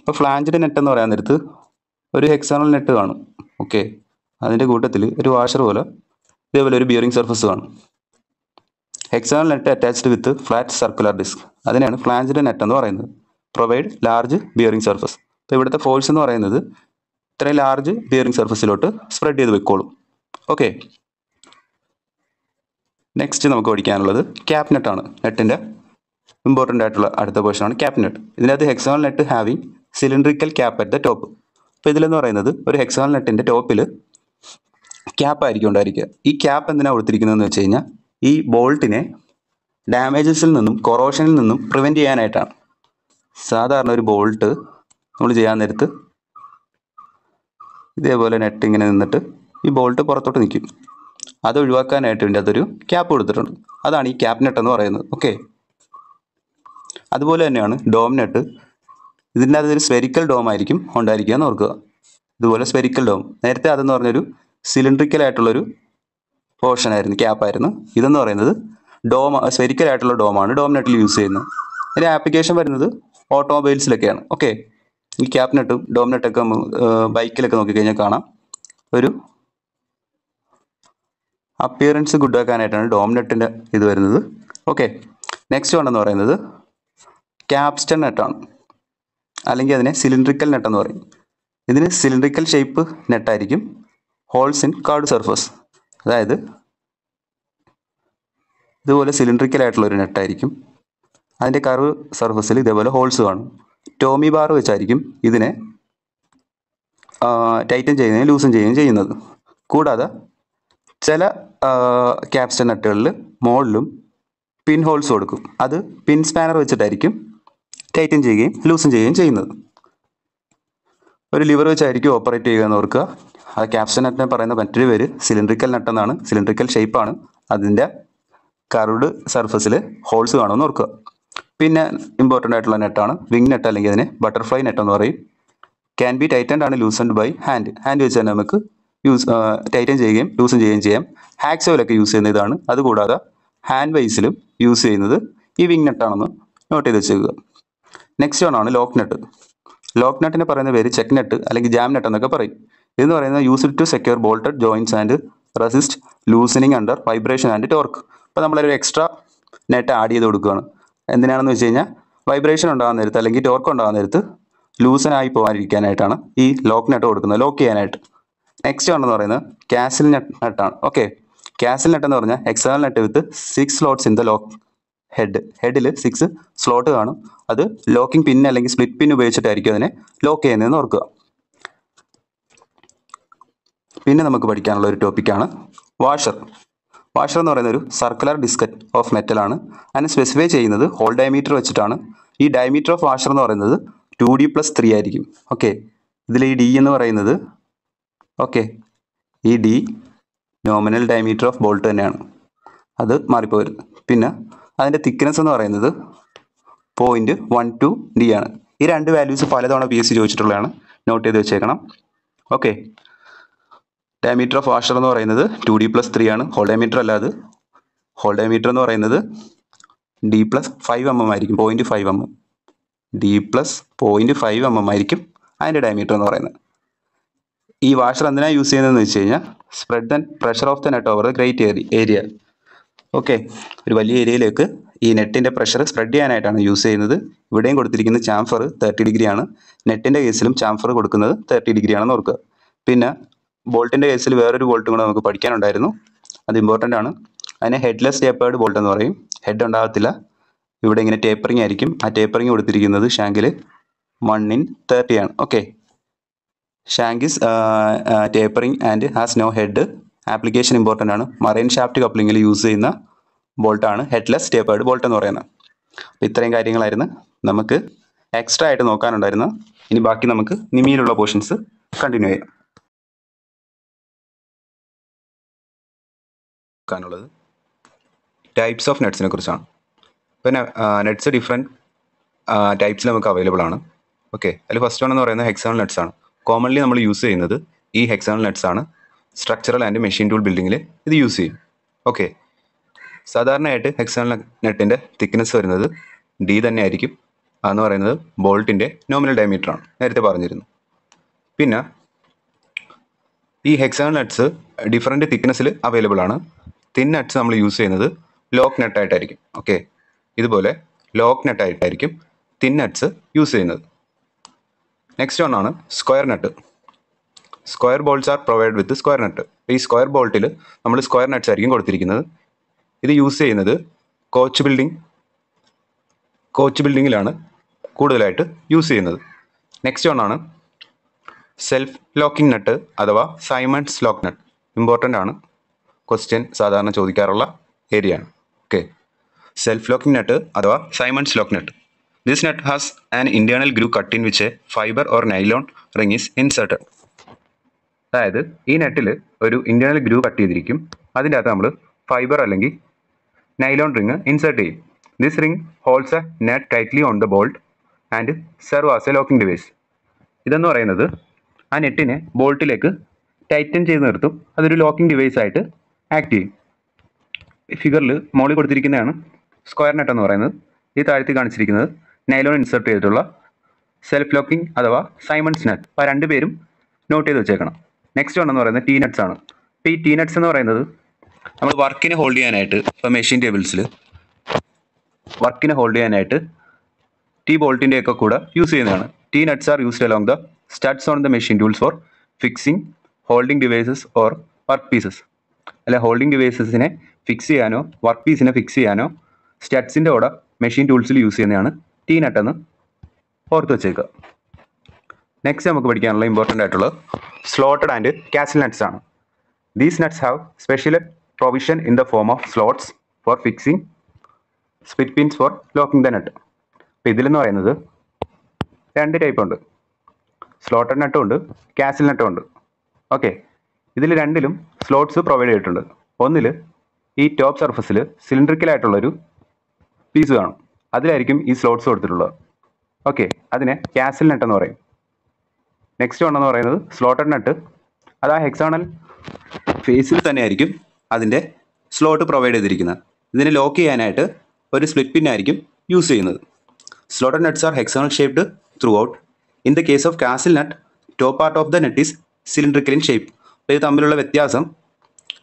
ഇപ്പോൾ ഫ്ലാഞ്ചിൻ്റെ നെറ്റ് എന്ന് പറയാൻ നേരത്ത് ഒരു ഹെക്സാണൽ നെറ്റ് കാണും ഓക്കെ അതിൻ്റെ കൂട്ടത്തിൽ ഒരു വാഷർ പോലെ ഇതേപോലെ ഒരു ബിയറിംഗ് സർഫസ് കാണും hexagonal nut attached with flat circular disc അതിനെയാണ് ഫ്ലാഞ്ചിൻ്റെ നെറ്റ് എന്ന് പറയുന്നത് പ്രൊവൈഡ് ലാർജ് ബിയറിംഗ് സർഫസ് അപ്പോൾ ഇവിടുത്തെ ഫോഴ്സ് എന്ന് പറയുന്നത് ഇത്രയും ലാർജ് ബിയറിംഗ് സർഫസിലോട്ട് സ്പ്രെഡ് ചെയ്ത് വെക്കോളും ഓക്കെ നെക്സ്റ്റ് നമുക്ക് പഠിക്കാനുള്ളത് ക്യാപ്നെറ്റ് ആണ് നെറ്റിൻ്റെ ഇമ്പോർട്ടൻ്റ് ആയിട്ടുള്ള അടുത്ത പോർഷൻ ആണ് ക്യാപ്നെറ്റ് അത് hexagon nut having cylindrical cap at the top അപ്പോൾ ഇതിലെന്ന് പറയുന്നത് ഒരു ഹെക്സോൺ നെറ്റിൻ്റെ ടോപ്പിൽ ക്യാപ്പ് ആയിരിക്കും ഉണ്ടായിരിക്കുക ഈ ക്യാപ്പ് എന്തിനാണ് കൊടുത്തിരിക്കുന്നതെന്ന് വെച്ച് കഴിഞ്ഞാൽ ഈ ബോൾട്ടിനെ ഡാമേജസിൽ നിന്നും കൊറോഷനിൽ നിന്നും പ്രിവെൻറ്റ് ചെയ്യാനായിട്ടാണ് സാധാരണ ഒരു ബോൾട്ട് നമ്മൾ ചെയ്യാൻ നേരത്ത് ഇതേപോലെ നെറ്റ് ഇങ്ങനെ നിന്നിട്ട് ഈ ബോൾട്ട് പുറത്തോട്ട് നിൽക്കും അത് ഒഴിവാക്കാനായിട്ട് വേണ്ടി അതൊരു ക്യാപ്പ് കൊടുത്തിട്ടുണ്ട് അതാണ് ഈ ക്യാപ്പ് നെറ്റ് എന്ന് പറയുന്നത് ഓക്കെ അതുപോലെ തന്നെയാണ് ഡോം നെട്ട് ഇതിൻ്റെ ഒരു സ്ഫെരിക്കൽ ഡോം ആയിരിക്കും ഉണ്ടായിരിക്കുക എന്ന് ഓർക്കുക ഇതുപോലെ സ്ഫെരിക്കൽ ഡോം നേരത്തെ അതെന്ന് പറഞ്ഞൊരു സിലിണ്ട്രിക്കൽ ആയിട്ടുള്ളൊരു ക്യാപ്പ് ആയിരുന്നു ഇതെന്ന് പറയുന്നത് ഡോം സ്ഫെരിക്കൽ ആയിട്ടുള്ള ഡോമാണ് ഡോം നെറ്റിൽ യൂസ് ചെയ്യുന്നത് അതിൻ്റെ ആപ്ലിക്കേഷൻ വരുന്നത് ഓട്ടോമൊബൈൽസിലൊക്കെയാണ് ഓക്കെ ഈ ക്യാപ്നട്ടും ഡോമിനട്ടൊക്കെ ബൈക്കിലൊക്കെ നോക്കിക്കഴിഞ്ഞാൽ കാണാം ഒരു അപ്പിയറൻസ് ഗുഡ് ആക്കാനായിട്ടാണ് ഡോമിനട്ടിൻ്റെ ഇത് വരുന്നത് ഓക്കെ നെക്സ്റ്റ് വൺ എന്ന് പറയുന്നത് ക്യാപ്സ്റ്റൺ നെട്ടാണ് അല്ലെങ്കിൽ അതിനെ സിലിണ്ട്രിക്കൽ നെട്ടെന്ന് പറയും ഇതിന് സിലിണ്ട്രിക്കൽ ഷേപ്പ് നെട്ടായിരിക്കും ഹോൾസ് ഇൻ കാർഡ് സർഫസ് അതായത് ഇതുപോലെ സിലിണ്ട്രിക്കൽ ആയിട്ടുള്ള ഒരു നെട്ടായിരിക്കും അതിൻ്റെ കർവ് സർഫസിൽ ഇതേപോലെ ഹോൾസ് കാണും ടോമി ബാർ വെച്ചായിരിക്കും ഇതിനെ ടൈറ്റൻ ചെയ്യുകയും ലൂസൻ ചെയ്യുകയും ചെയ്യുന്നത് കൂടാതെ ചില ക്യാപ്സ്റ്റൻ നട്ടുകളിൽ മോളിലും പിൻ ഹോൾസ് കൊടുക്കും അത് പിൻ സ്പാനർ വെച്ചിട്ടായിരിക്കും ടൈറ്റൻ ചെയ്യുകയും ലൂസൻ ചെയ്യുകയും ചെയ്യുന്നത് ഒരു ലിവർ വെച്ചായിരിക്കും ഓപ്പറേറ്റ് ചെയ്യുക എന്ന് ഓർക്കുക ആ ക്യാപ്സ്റ്റൻ നട്ടിനെ പറയുന്ന മറ്റൊരു പേര് സിലിണ്ട്രിക്കൽ നട്ടെന്നാണ് സിലിണ്ട്രിക്കൽ ഷേപ്പാണ് അതിൻ്റെ കറുഡ് സർഫസിൽ ഹോൾസ് കാണുമെന്ന് ഓർക്കുക പിന്നെ ഇമ്പോർട്ടൻ്റ് ആയിട്ടുള്ള നെറ്റാണ് വിങ് നെറ്റ് അല്ലെങ്കിൽ അതിന് ബട്ടർഫ്ലൈ നെറ്റ് എന്ന് പറയും ക്യാൻ ബി ടൈറ്റൻഡ് ആണ് ലൂസൻഡ് ബൈ ഹാൻഡ് ഹാൻഡ് വെച്ച് തന്നെ നമുക്ക് യൂസ് ടൈറ്റൻ ചെയ്യുകയും ലൂസൻ ചെയ്യുകയും ചെയ്യാം ഹാക്സോയിലൊക്കെ യൂസ് ചെയ്യുന്ന ഇതാണ് അതുകൂടാതെ ഹാൻഡ് വൈസിലും യൂസ് ചെയ്യുന്നത് ഈ വിങ് നെറ്റാണെന്ന് നോട്ട് ചെയ്ത് വെച്ചേക്കുക നെക്സ്റ്റ് വൺ ആണ് ലോക്ക് നെറ്റ് ലോക്ക് നെട്ടിനെ പറയുന്ന പേര് ചെക്ക് നെറ്റ് അല്ലെങ്കിൽ ജാം നെറ്റ് എന്നൊക്കെ പറയും ഇതെന്ന് പറയുന്നത് used to secure bolted joints and resist loosening under vibration and torque അപ്പോൾ നമ്മളൊരു എക്സ്ട്രാ നെറ്റ് ആഡ് ചെയ്ത് കൊടുക്കുകയാണ് എന്തിനാണെന്ന് വെച്ച് കഴിഞ്ഞാൽ വൈബ്രേഷൻ ഉണ്ടാകാൻ നേരത്ത് അല്ലെങ്കിൽ ടോർക്ക് ഉണ്ടാകാൻ നേരത്ത് ലൂസനായി പോകാനിരിക്കാനായിട്ടാണ് ഈ ലോക്ക് നട്ട് കൊടുക്കുന്നത് ലോക്ക് ചെയ്യാനായിട്ട് നെക്സ്റ്റ് ആണെന്ന് പറയുന്നത് ക്യാസിൽ നട്ട് നട്ടാണ് ഓക്കെ ക്യാസിൽ നട്ട് എന്ന് പറഞ്ഞാൽ external nut with six slots in the lock head ഹെഡിൽ സിക്സ് സ്ലോട്ട് കാണും അത് ലോക്കിംഗ് പിൻ അല്ലെങ്കിൽ സ്പ്ലിറ്റ് പിൻ ഉപയോഗിച്ചിട്ടായിരിക്കും അതിനെ ലോക്ക് ചെയ്യുന്നതെന്ന് ഓർക്കുക പിന്നെ നമുക്ക് പഠിക്കാനുള്ള ഒരു ടോപ്പിക്കാണ് വാഷർ വാഷർ എന്ന് പറയുന്ന ഒരു സർക്കുലർ ഡിസ്കറ്റ് ഓഫ് മെറ്റൽ ആണ് അതിന് സ്പെസിഫൈ ചെയ്യുന്നത് ഹോൾ ഡയമീറ്റർ വെച്ചിട്ടാണ് ഈ ഡയമീറ്റർ ഓഫ് വാഷർ എന്ന് പറയുന്നത് ടു ഡി പ്ലസ് ത്രീ ആയിരിക്കും ഓക്കെ ഇതിൽ ഈ ഡി എന്ന് പറയുന്നത് ഓക്കെ ഈ D nominal diameter of bolt തന്നെയാണ് അത് മാറിപ്പോരുത് പിന്നെ അതിൻ്റെ തിക്നെസ് എന്ന് പറയുന്നത് പോയിൻറ്റ് വൺ ടു ഡി ആണ് ഈ രണ്ട് വാല്യൂസ് പലതവണ പി എസ് സി ചോദിച്ചിട്ടുള്ളതാണ് നോട്ട് ചെയ്ത് വെച്ചേക്കണം ഓക്കെ ഡയമീറ്റർ ഓഫ് വാഷർ എന്ന് പറയുന്നത് ടു ഡി പ്ലസ് ത്രീ ആണ് ഹോൾ ഡയമീറ്റർ അല്ല അത് ഹോൾ ഡയമീറ്റർ എന്ന് പറയുന്നത് D plus five M M ആയിരിക്കും point five M M D plus point five M M ആയിരിക്കും അതിൻ്റെ ഡയമീറ്റർ എന്ന് പറയുന്നത് ഈ വാഷർ എന്തിനാണ് യൂസ് ചെയ്യുന്നതെന്ന് വെച്ച് കഴിഞ്ഞാൽ spread the pressure of the nut over the great area okay ഒരു വലിയ ഏരിയയിലേക്ക് ഈ നെറ്റിൻ്റെ പ്രഷർ സ്പ്രെഡ് ചെയ്യാനായിട്ടാണ് യൂസ് ചെയ്യുന്നത് ഇവിടെയും കൊടുത്തിരിക്കുന്ന ചാംഫർ തേർട്ടി ഡിഗ്രി ആണ് നെറ്റിൻ്റെ കേസിലും ചാംഫർ കൊടുക്കുന്നത് തേർട്ടി ഡിഗ്രി ആണെന്ന് ഓർക്കുക പിന്നെ ബോൾട്ടിൻ്റെ കേസിൽ വേറൊരു ബോൾട്ടും കൂടെ നമുക്ക് പഠിക്കാനുണ്ടായിരുന്നു അത് ഇമ്പോർട്ടൻ്റ് ആണ് അതിനെ ഹെഡ്ലെസ് ടേപ്പേർഡ് ബോൾട്ട് എന്ന് പറയും ഹെഡ് ഉണ്ടാകത്തില്ല ഇവിടെ ഇങ്ങനെ ടേപ്പറിംഗ് ആയിരിക്കും ആ ടേപ്പറിംഗ് കൊടുത്തിരിക്കുന്നത് ഷാങ്കിൽ വൺ ഇൻ തേർട്ടി ആണ് okay shank is tapering and has no head application important ആണ് മറൈൻ ഷാഫ്റ്റ് കപ്ലിങ്ങിൽ യൂസ് ചെയ്യുന്ന ബോൾട്ടാണ് ഹെഡ്ലെസ് ടേപ്പേർഡ് ബോൾട്ട് എന്ന് പറയുന്നത് അപ്പോൾ ഇത്രയും കാര്യങ്ങളായിരുന്നു നമുക്ക് എക്സ്ട്രാ ആയിട്ട് നോക്കാനുണ്ടായിരുന്നു ഇനി ബാക്കി നമുക്ക് നിമിയിലുള്ള പോർഷൻസ് കണ്ടിന്യൂ ചെയ്യാം നോക്കാനുള്ളത് ടൈപ്സ് ഓഫ് നെറ്റ്സിനെ കുറിച്ചാണ് പിന്നെ നെറ്റ്സ് ഡിഫറെൻറ്റ് ടൈപ്സിൽ നമുക്ക് അവൈലബിൾ ആണ് ഓക്കെ അതിൽ ഫസ്റ്റ് വൺ എന്ന് പറയുന്നത് ഹെക്സാണൽ നെറ്റ്സ് ആണ് കോമൺലി നമ്മൾ യൂസ് ചെയ്യുന്നത് ഈ ഹെക്സാണൽ നെറ്റ്സ് ആണ് സ്ട്രക്ചറൽ ആൻഡ് മെഷീൻ ടൂൾ ബിൽഡിങ്ങിൽ ഇത് യൂസ് ചെയ്യും ഓക്കെ സാധാരണയായിട്ട് ഹെക്സാണൽ നെറ്റിൻ്റെ തിക്നെസ് വരുന്നത് ഡി തന്നെ ആയിരിക്കും അതെന്ന് പറയുന്നത് ബോൾട്ടിൻ്റെ നോമിനൽ ഡയമീറ്റർ ആണ് നേരത്തെ പറഞ്ഞിരുന്നു പിന്നെ ഈ ഹെക്സാണൽ നെറ്റ്സ് ഡിഫറെൻറ്റ് തിക്നെസ്സിൽ അവൈലബിൾ ആണ് തിൻ നട്ട്സ് നമ്മൾ യൂസ് ചെയ്യുന്നത് ലോക്ക് നട്ടായിട്ടായിരിക്കും ഓക്കെ ഇതുപോലെ ലോക്ക് നട്ടായിട്ടായിരിക്കും തിൻ നട്ട്സ് യൂസ് ചെയ്യുന്നത് നെക്സ്റ്റ് ഒന്നാണ് square nut square bolts are provide with square nut ഈ സ്ക്വയർ ബോൾട്ടിൽ നമ്മൾ സ്ക്വയർ നട്ട്സ് ആയിരിക്കും കൊടുത്തിരിക്കുന്നത് ഇത് യൂസ് ചെയ്യുന്നത് കോച്ച് ബിൽഡിംഗ് കോച്ച് ബിൽഡിങ്ങിലാണ് കൂടുതലായിട്ട് യൂസ് ചെയ്യുന്നത് നെക്സ്റ്റ് ഒന്നാണ് സെൽഫ് ലോക്കിംഗ് നട്ട് അഥവാ സൈമൺസ് ലോക്ക് നട്ട് ഇമ്പോർട്ടൻ്റ് ആണ് ക്വസ്റ്റ്യൻ സാധാരണ ചോദിക്കാറുള്ള ഏരിയ ആണ് ഓക്കെ സെൽഫ് ലോക്കിംഗ് നെറ്റ് അഥവാ Simmonds lock nut this nut has an internal groove cut in which fibre or nylon ring is inserted അതായത് ഈ നെറ്റിൽ ഒരു ഇന്റേണൽ ഗ്രൂ കട്ട് ചെയ്തിരിക്കും അതിൻ്റെ അകത്ത് നമ്മൾ ഫൈബർ അല്ലെങ്കിൽ നൈലോൺ റിങ് ഇൻസേർട്ട് ചെയ്യും this ring holds a nut tightly on the bolt and serve as a locking device ഇതെന്ന് പറയുന്നത് ആ നെറ്റിനെ ബോൾട്ടിലേക്ക് ടൈറ്റൻ ചെയ്ത് നിർത്തും അതൊരു ലോക്കിംഗ് ഡിവൈസ് ആയിട്ട് ആക്ട് ചെയ്യും ഫിഗറിൽ മോളിൽ കൊടുത്തിരിക്കുന്നതാണ് സ്ക്വയർ നെറ്റ് എന്ന് പറയുന്നത് ഈ താഴത്തിൽ കാണിച്ചിരിക്കുന്നത് നൈലോൺ ഇൻസേർട്ട് ചെയ്തിട്ടുള്ള സെൽഫ് ലോക്കിംഗ് അഥവാ സൈമൺസ് നെറ്റ് ആ രണ്ട് പേരും നോട്ട് ചെയ്ത് വെച്ചേക്കണം നെക്സ്റ്റ് വൺ എന്ന് പറയുന്നത് ടീ നെറ്റ്സ് ആണ് അപ്പോൾ ഈ ടീ നെറ്റ്സ് എന്ന് പറയുന്നത് നമ്മൾ വർക്കിനെ ഹോൾഡ് ചെയ്യാനായിട്ട് ഇപ്പോൾ മെഷീൻ ടേബിൾസിൽ വർക്കിനെ ഹോൾഡ് ചെയ്യാനായിട്ട് ടീ ബോൾട്ടിൻ്റെ ഒക്കെ കൂടെ യൂസ് ചെയ്യുന്നതാണ് T nuts are used along the studs on the machine tools for fixing holding devices or work pieces അല്ലെ ഹോൾഡിംഗ് ഡിവൈസസിനെ ഫിക്സ് ചെയ്യാനോ വർക്ക് പീസിനെ ഫിക്സ് ചെയ്യാനോ സ്റ്റഡ്സിൻ്റെ കൂടെ മെഷീൻ ടൂൾസിൽ യൂസ് ചെയ്യുന്നതാണ് ടീ നട്ടെന്ന് ഓർത്ത് വെച്ചേക്കുക നെക്സ്റ്റ് നമുക്ക് പഠിക്കാനുള്ള ഇമ്പോർട്ടൻ്റ് ആയിട്ടുള്ളത് സ്ലോട്ടഡ് ആൻഡ് കാസിൽ നട്ട്സ് ആണ് these nuts have special provision in the form of slots for fixing split pins for locking the nut അപ്പോൾ ഇതിലെന്ന് പറയുന്നത് രണ്ട് ടൈപ്പ് ഉണ്ട് സ്ലോട്ടഡ് നട്ടും ഉണ്ട് കാസിൽ നട്ടും ഉണ്ട് ഓക്കെ ഇതിൽ രണ്ടിലും സ്ലോട്ട്സ് പ്രൊവൈഡ് ചെയ്തിട്ടുണ്ട് ഒന്നിൽ ഈ ടോപ്പ് സർഫസിൽ സിലിണ്ടറിക്കലായിട്ടുള്ളൊരു പീസ് കാണും അതിലായിരിക്കും ഈ സ്ലോട്ട്സ് കൊടുത്തിട്ടുള്ളത് ഓക്കെ അതിനെ ക്യാസിൽ നട്ട് എന്ന് പറയും നെക്സ്റ്റ് വണ്ണെന്ന് പറയുന്നത് സ്ലോട്ടഡ് നട്ട് അത് ആ ഹെക്സാണൽ ഫേസിൽ തന്നെയായിരിക്കും അതിൻ്റെ സ്ലോട്ട് പ്രൊവൈഡ് ചെയ്തിരിക്കുന്നത് ഇതിനെ ലോക്ക് ചെയ്യാനായിട്ട് ഒരു സ്പ്ലിറ്റ് പിൻ ആയിരിക്കും യൂസ് ചെയ്യുന്നത് slotted nuts are hexagonal shaped throughout in the case of castle nut top part of the nut is cylindrical in shape ഇത് തമ്മിലുള്ള വ്യത്യാസം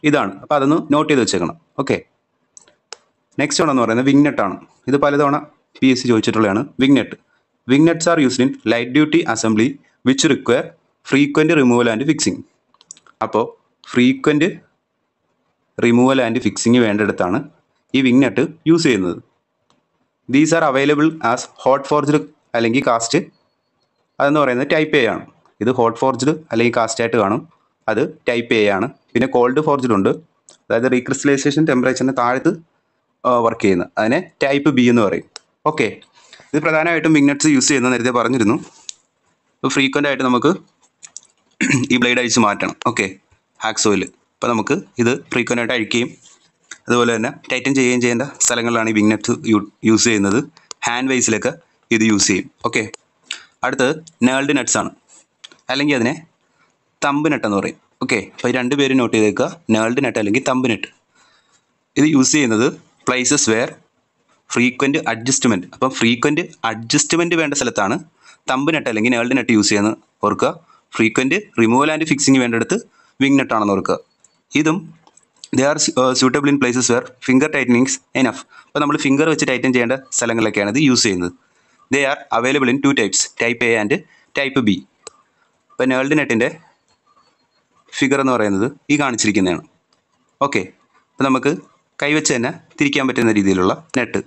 ഇതാണ് അപ്പോൾ അതൊന്ന് നോട്ട് ചെയ്ത് വെച്ചേക്കണം ഓക്കെ നെക്സ്റ്റ് ആണെന്ന് പറയുന്നത് ആണ് ഇത് പലതവണ പി എസ് സി ചോദിച്ചിട്ടുള്ളതാണ് wing nut wing nuts are used in light duty assembly which require frequent removal and fixing അപ്പോൾ ഫ്രീക്വൻറ്റ് റിമൂവൽ ആൻഡ് ഫിക്സിങ് വേണ്ടിടത്താണ് ഈ വിഗ്നെറ്റ് യൂസ് ചെയ്യുന്നത് these are available as hot forged അല്ലെങ്കിൽ കാസ്റ്റ് അതെന്ന് പറയുന്നത് ടൈപ്പ് എ ആണ് ഇത് ഹോട്ട് ഫോർജ്ഡ് അല്ലെങ്കിൽ കാസ്റ്റ് ആയിട്ട് കാണും അത് ടൈപ്പ് എ ആണ് പിന്നെ കോൾഡ് ഫോർജ്ഡ് ഉണ്ട് അതായത് റീക്രിസ്റ്റലൈസേഷൻ ടെമ്പറേച്ചറിന് താഴത്ത് വർക്ക് ചെയ്യുന്നത് അതിനെ ടൈപ്പ് ബി എന്ന് പറയും ഓക്കെ ഇത് പ്രധാനമായിട്ടും വിഗ്നറ്റ്സ് യൂസ് ചെയ്യുന്ന നേരത്തെ പറഞ്ഞിരുന്നു ഫ്രീക്വൻ്റ് ആയിട്ട് നമുക്ക് ഈ ബ്ലേഡ് അഴിച്ച് മാറ്റണം ഓക്കെ ഹാക്സോയിൽ അപ്പോൾ നമുക്ക് ഇത് ഫ്രീക്വൻ്റ് ആയിട്ട് അഴിക്കുകയും അതുപോലെ തന്നെ ടൈറ്റൻ ചെയ്യുകയും ചെയ്യേണ്ട സ്ഥലങ്ങളിലാണ് ഈ വിഗ്നറ്റ് യൂസ് ചെയ്യുന്നത് ഹാൻഡ് വൈസിലൊക്കെ ഇത് യൂസ് ചെയ്യും ഓക്കെ അടുത്തത് നേൾഡ് നട്ട്സ് ആണ് അല്ലെങ്കിൽ അതിനെ തമ്പ് നെട്ട് എന്ന് പറയും ഓക്കെ അപ്പോൾ ഈ രണ്ട് പേര് നോട്ട് ചെയ്തേക്കുക നേൾഡ് നെറ്റ് അല്ലെങ്കിൽ തമ്പ് നെറ്റ് ഇത് യൂസ് ചെയ്യുന്നത് പ്ലേസസ് വെയർ ഫ്രീക്വൻറ്റ് അഡ്ജസ്റ്റ്മെൻറ്റ് അപ്പം ഫ്രീക്വൻറ്റ് അഡ്ജസ്റ്റ്മെൻറ്റ് വേണ്ട സ്ഥലത്താണ് തമ്പ് നെട്ട് അല്ലെങ്കിൽ നേൾഡ് നെട്ട് യൂസ് ചെയ്യുന്നത് ഓർക്കുക ഫ്രീക്വൻറ്റ് റിമൂവൽ ആൻഡ് ഫിക്സിങ് വേണ്ടിടത്ത് വിങ് നെട്ടാണെന്ന് ഓർക്കുക ഇതും they are suitable in places where finger tightening's enough അപ്പോൾ നമ്മൾ ഫിംഗർ വെച്ച് ടൈറ്റൻ ചെയ്യേണ്ട സ്ഥലങ്ങളിലൊക്കെയാണ് ഇത് യൂസ് ചെയ്യുന്നത് they are available in two types type A and type B ഇപ്പോൾ നേൾഡ് നെറ്റിൻ്റെ ഫിഗർ എന്ന് പറയുന്നത് ഈ കാണിച്ചിരിക്കുന്നതാണ് ഓക്കെ അപ്പോൾ നമുക്ക് കൈവച്ച് തന്നെ തിരിക്കാൻ പറ്റുന്ന രീതിയിലുള്ള നെറ്റ്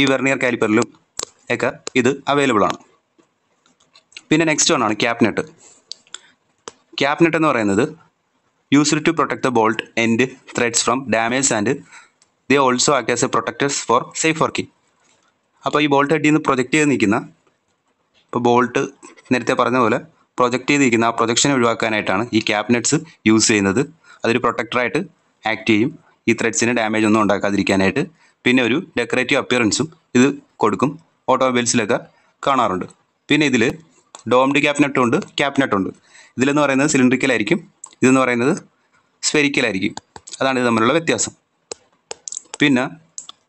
ഈ വെർണിയർ കാലിപ്പറിലും ഒക്കെ ഇത് അവൈലബിൾ ആണ് പിന്നെ നെക്സ്റ്റ് വൺ ആണ് ക്യാപ് നെറ്റ് ക്യാപ് നെറ്റ് എന്ന് പറയുന്നത് used to protect the bolt end threads from damage and they also act as a protectors for safe working അപ്പോൾ ഈ ബോൾട്ട് ഹെഡിൽ നിന്ന് പ്രൊജക്റ്റ് ചെയ്ത് നിൽക്കുന്ന ഇപ്പോൾ ബോൾട്ട് നേരത്തെ പറഞ്ഞ പോലെ പ്രൊജക്റ്റ് ചെയ്തിരിക്കുന്ന ആ പ്രൊജക്ഷനെ ഒഴിവാക്കാനായിട്ടാണ് ഈ ക്യാബിനറ്റ്സ് യൂസ് ചെയ്യുന്നത് അതൊരു പ്രൊട്ടക്ടറായിട്ട് ആക്ട് ചെയ്യും ഈ ത്രെഡ്സിന് ഡാമേജ് ഒന്നും ഉണ്ടാക്കാതിരിക്കാനായിട്ട് പിന്നെ ഒരു ഡെക്കറേറ്റീവ് അപ്പിയറൻസും ഇത് കൊടുക്കും ഓട്ടോമൊബൈൽസിലൊക്കെ കാണാറുണ്ട് പിന്നെ ഇതിൽ ഡോംഡ് ക്യാബിനറ്റും ഉണ്ട് ക്യാബിനറ്റും ഉണ്ട് ഇതിലെന്ന് പറയുന്നത് സിലിണ്ടറിക്കലായിരിക്കും ഇതെന്ന് പറയുന്നത് സ്ഫെരിക്കലായിരിക്കും അതാണ് ഇത് തമ്മിലുള്ള വ്യത്യാസം പിന്നെ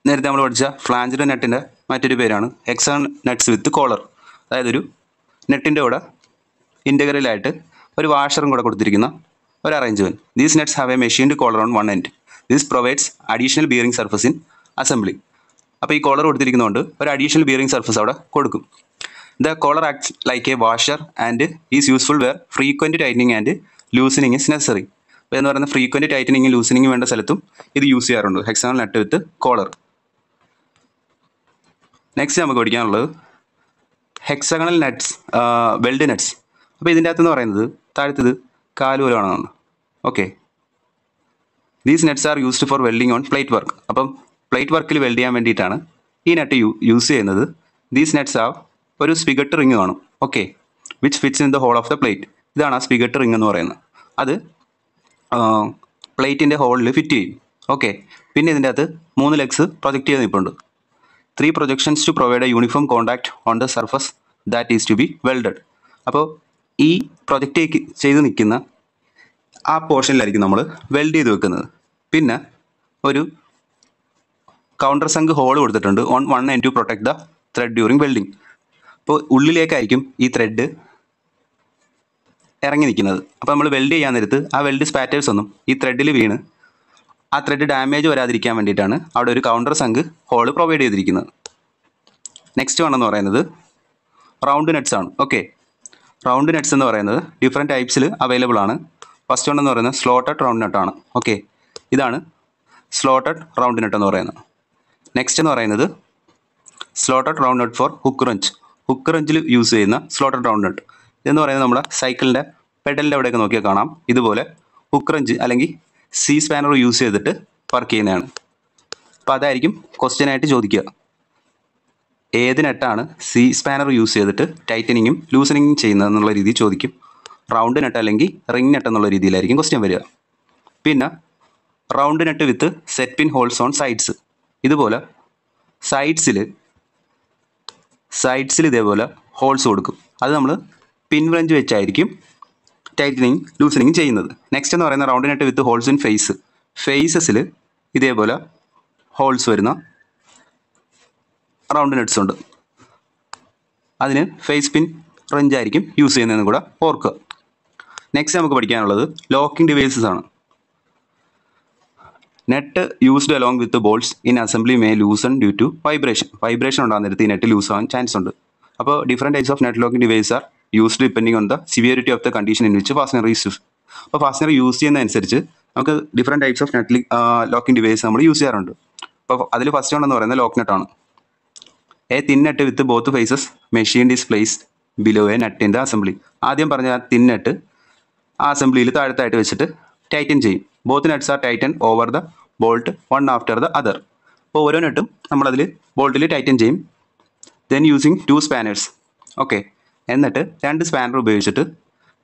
നേരത്തെ നമ്മൾ പഠിച്ച ഫ്ലാഞ്ചിഡ് നെറ്റിൻ്റെ മറ്റൊരു പേരാണ് എക്സൺ നെറ്റ്സ് വിത്ത് കോളർ അതായത് ഒരു നെറ്റിൻ്റെ കൂടെ ഇൻ്റഗ്രലായിട്ട് ഒരു വാഷറും കൂടെ കൊടുത്തിരിക്കുന്ന ഒരു arrangement these nuts have a machined collar on one end these provides additional bearing surface in assembly അപ്പോൾ ഈ കോളർ കൊടുത്തിരിക്കുന്നതുകൊണ്ട് ഒരു അഡീഷണൽ ബിയറിംഗ് സർഫസ് അവിടെ കൊടുക്കും the collar acts like a washer and is useful where frequent tightening and loosening is necessary എന്ന് പറയുന്ന ഫ്രീക്വൻറ്റ് ടൈറ്റനിങ് ലൂസനിങ് വേണ്ട സ്ഥലത്തും ഇത് യൂസ് ചെയ്യാറുണ്ട് hexagonal nut with collar next നമുക്ക് പഠിക്കാനുള്ളത് ഹെക്സഗണൽ നെറ്റ്സ് വെൽഡ് നെറ്റ്സ് അപ്പോൾ ഇതിൻ്റെ അകത്തെന്ന് പറയുന്നത് താഴത്തത് കാലുവലാണെന്നാണ് okay these nuts are used for welding on plate work അപ്പം പ്ലേറ്റ് വർക്കിൽ വെൽഡ് ചെയ്യാൻ വേണ്ടിയിട്ടാണ് ഈ നെറ്റ് യൂസ് ചെയ്യുന്നത് ദീസ് നെറ്റ്സ് ആ ഒരു സ്പിഗട്ട് റിങ് കാണും okay which fits in the hole of the plate ഇതാണ് ആ സ്പിഗട്ട് റിങ് എന്ന് പറയുന്നത് അത് പ്ലേറ്റിൻ്റെ ഹോളിൽ ഫിറ്റ് ചെയ്യും ഓക്കെ പിന്നെ ഇതിൻ്റെ അകത്ത് മൂന്ന് ലെഗ്സ് പ്രൊജക്റ്റ് ചെയ്ത് നിൽപ്പുണ്ട് three projections to provide a uniform contact on the surface that is to be welded അപ്പോൾ ഈ പ്രൊജക്റ്റ് ചെയ്ത് നിൽക്കുന്ന ആ പോർഷനിലായിരിക്കും നമ്മൾ വെൽഡ് ചെയ്ത് വെക്കുന്നത് പിന്നെ ഒരു കൗണ്ടർ സങ്ക് ഹോൾ കൊടുത്തിട്ടുണ്ട് on one and to protect the thread during welding അപ്പോൾ ഉള്ളിലേക്കായിരിക്കും ഈ ത്രെഡ് ഇറങ്ങി നിൽക്കുന്നത് അപ്പോൾ നമ്മൾ വെൽഡ് ചെയ്യാൻ നേരത്ത് ആ വെൽഡ് സ്പാറ്റേഴ്സ് ഒന്നും ഈ ത്രെഡിൽ വീണ് ആ ത്രെഡ് ഡാമേജ് വരാതിരിക്കാൻ വേണ്ടിയിട്ടാണ് അവിടെ ഒരു കൗണ്ടർ സങ്ക് ഹോൾ പ്രൊവൈഡ് ചെയ്തിരിക്കുന്നത് നെക്സ്റ്റ് വൺ എന്ന് പറയുന്നത് റൗണ്ട് നെറ്റ്സ് ആണ് ഓക്കെ റൗണ്ട് നെറ്റ്സ് എന്ന് പറയുന്നത് ഡിഫറെൻറ്റ് ടൈപ്സിൽ അവൈലബിൾ ആണ് ഫസ്റ്റ് വൺ എന്ന് പറയുന്നത് സ്ലോട്ടഡ് റൗണ്ട് ആണ് ഓക്കെ ഇതാണ് സ്ലോട്ടഡ് റൗണ്ട് നട്ട് എന്ന് പറയുന്നത് നെക്സ്റ്റ് എന്ന് പറയുന്നത് slotted round nut for hook wrench hook റഞ്ചിൽ യൂസ് ചെയ്യുന്ന സ്ലോട്ടഡ് റൗണ്ട് നട്ട് ഇതെന്ന് പറയുന്നത് നമ്മുടെ സൈക്കിളിൻ്റെ പെഡലിൻ്റെ അവിടെയൊക്കെ നോക്കിയാൽ കാണാം ഇതുപോലെ ഹുക്ക് റഞ്ച് അല്ലെങ്കിൽ സി സ്പാനർ യൂസ് ചെയ്തിട്ട് വർക്ക് ചെയ്യുന്നതാണ് അപ്പോൾ അതായിരിക്കും ക്വസ്റ്റ്യനായിട്ട് ചോദിക്കുക ഏത് നെട്ടാണ് സി സ്പാനർ യൂസ് ചെയ്തിട്ട് ടൈറ്റനിങ്ങും ലൂസനിങ്ങും ചെയ്യുന്നതെന്നുള്ള രീതി ചോദിക്കും റൗണ്ട് നെട്ട് അല്ലെങ്കിൽ റിംഗ് നെട്ട് എന്നുള്ള രീതിയിലായിരിക്കും ക്വസ്റ്റ്യൻ വരിക പിന്നെ round nut with set pin holes on sides ഇതുപോലെ സൈഡ്സിൽ സൈഡ്സിൽ ഇതേപോലെ ഹോൾസ് കൊടുക്കും അത് നമ്മൾ പിൻ വ്രഞ്ച് വെച്ചായിരിക്കും ടൈറ്റനിങ് ലൂസനിങ് ചെയ്യുന്നത് നെക്സ്റ്റ് എന്ന് പറയുന്ന round nut with holes in face ഫേസസിൽ ഇതേപോലെ ഹോൾസ് വരുന്ന റൗണ്ട് നട്ട്സ് ഉണ്ട് അതിന് ഫേസ് പിൻ റെഞ്ച് ആയിരിക്കും യൂസ് ചെയ്യുന്നതെന്ന് കൂടെ ഓർക്കുക നെക്സ്റ്റ് നമുക്ക് പഠിക്കാനുള്ളത് ലോക്കിംഗ് ഡിവൈസസ് ആണ് nut used along with bolts in assembly may loosen due to vibration vibration ഉണ്ടാകുന്നിടത്ത് ഈ നെറ്റ് ലൂസ് ആവാൻ ചാൻസ് ഉണ്ട് അപ്പോൾ different types of nut locking device are used depending on the severity of the condition in which fastener use അപ്പോൾ ഫാസ്നർ യൂസ് ചെയ്യുന്നതനുസരിച്ച് നമുക്ക് different types of nut locking device നമ്മൾ യൂസ് ചെയ്യാറുണ്ട് അപ്പോൾ അതിൽ ഫസ്റ്റ് ഉണ്ടെന്ന് പറയുന്നത് ലോക്ക് നെറ്റ് ആണ് a nut with both faces machine is placed below a nut in the assembly ആദ്യം പറഞ്ഞ നട്ട് ആ അസംബ്ലിയിൽ താഴത്തായിട്ട് വെച്ചിട്ട് ടൈറ്റൻ ചെയ്യും both nuts are tighten over the bolt one after the other അപ്പോൾ ഓരോ നട്ടും നമ്മളതിൽ ബോൾട്ടിൽ ടൈറ്റൻ ചെയ്യും then using two spanners okay എന്നിട്ട് രണ്ട് സ്പാനർ ഉപയോഗിച്ചിട്ട്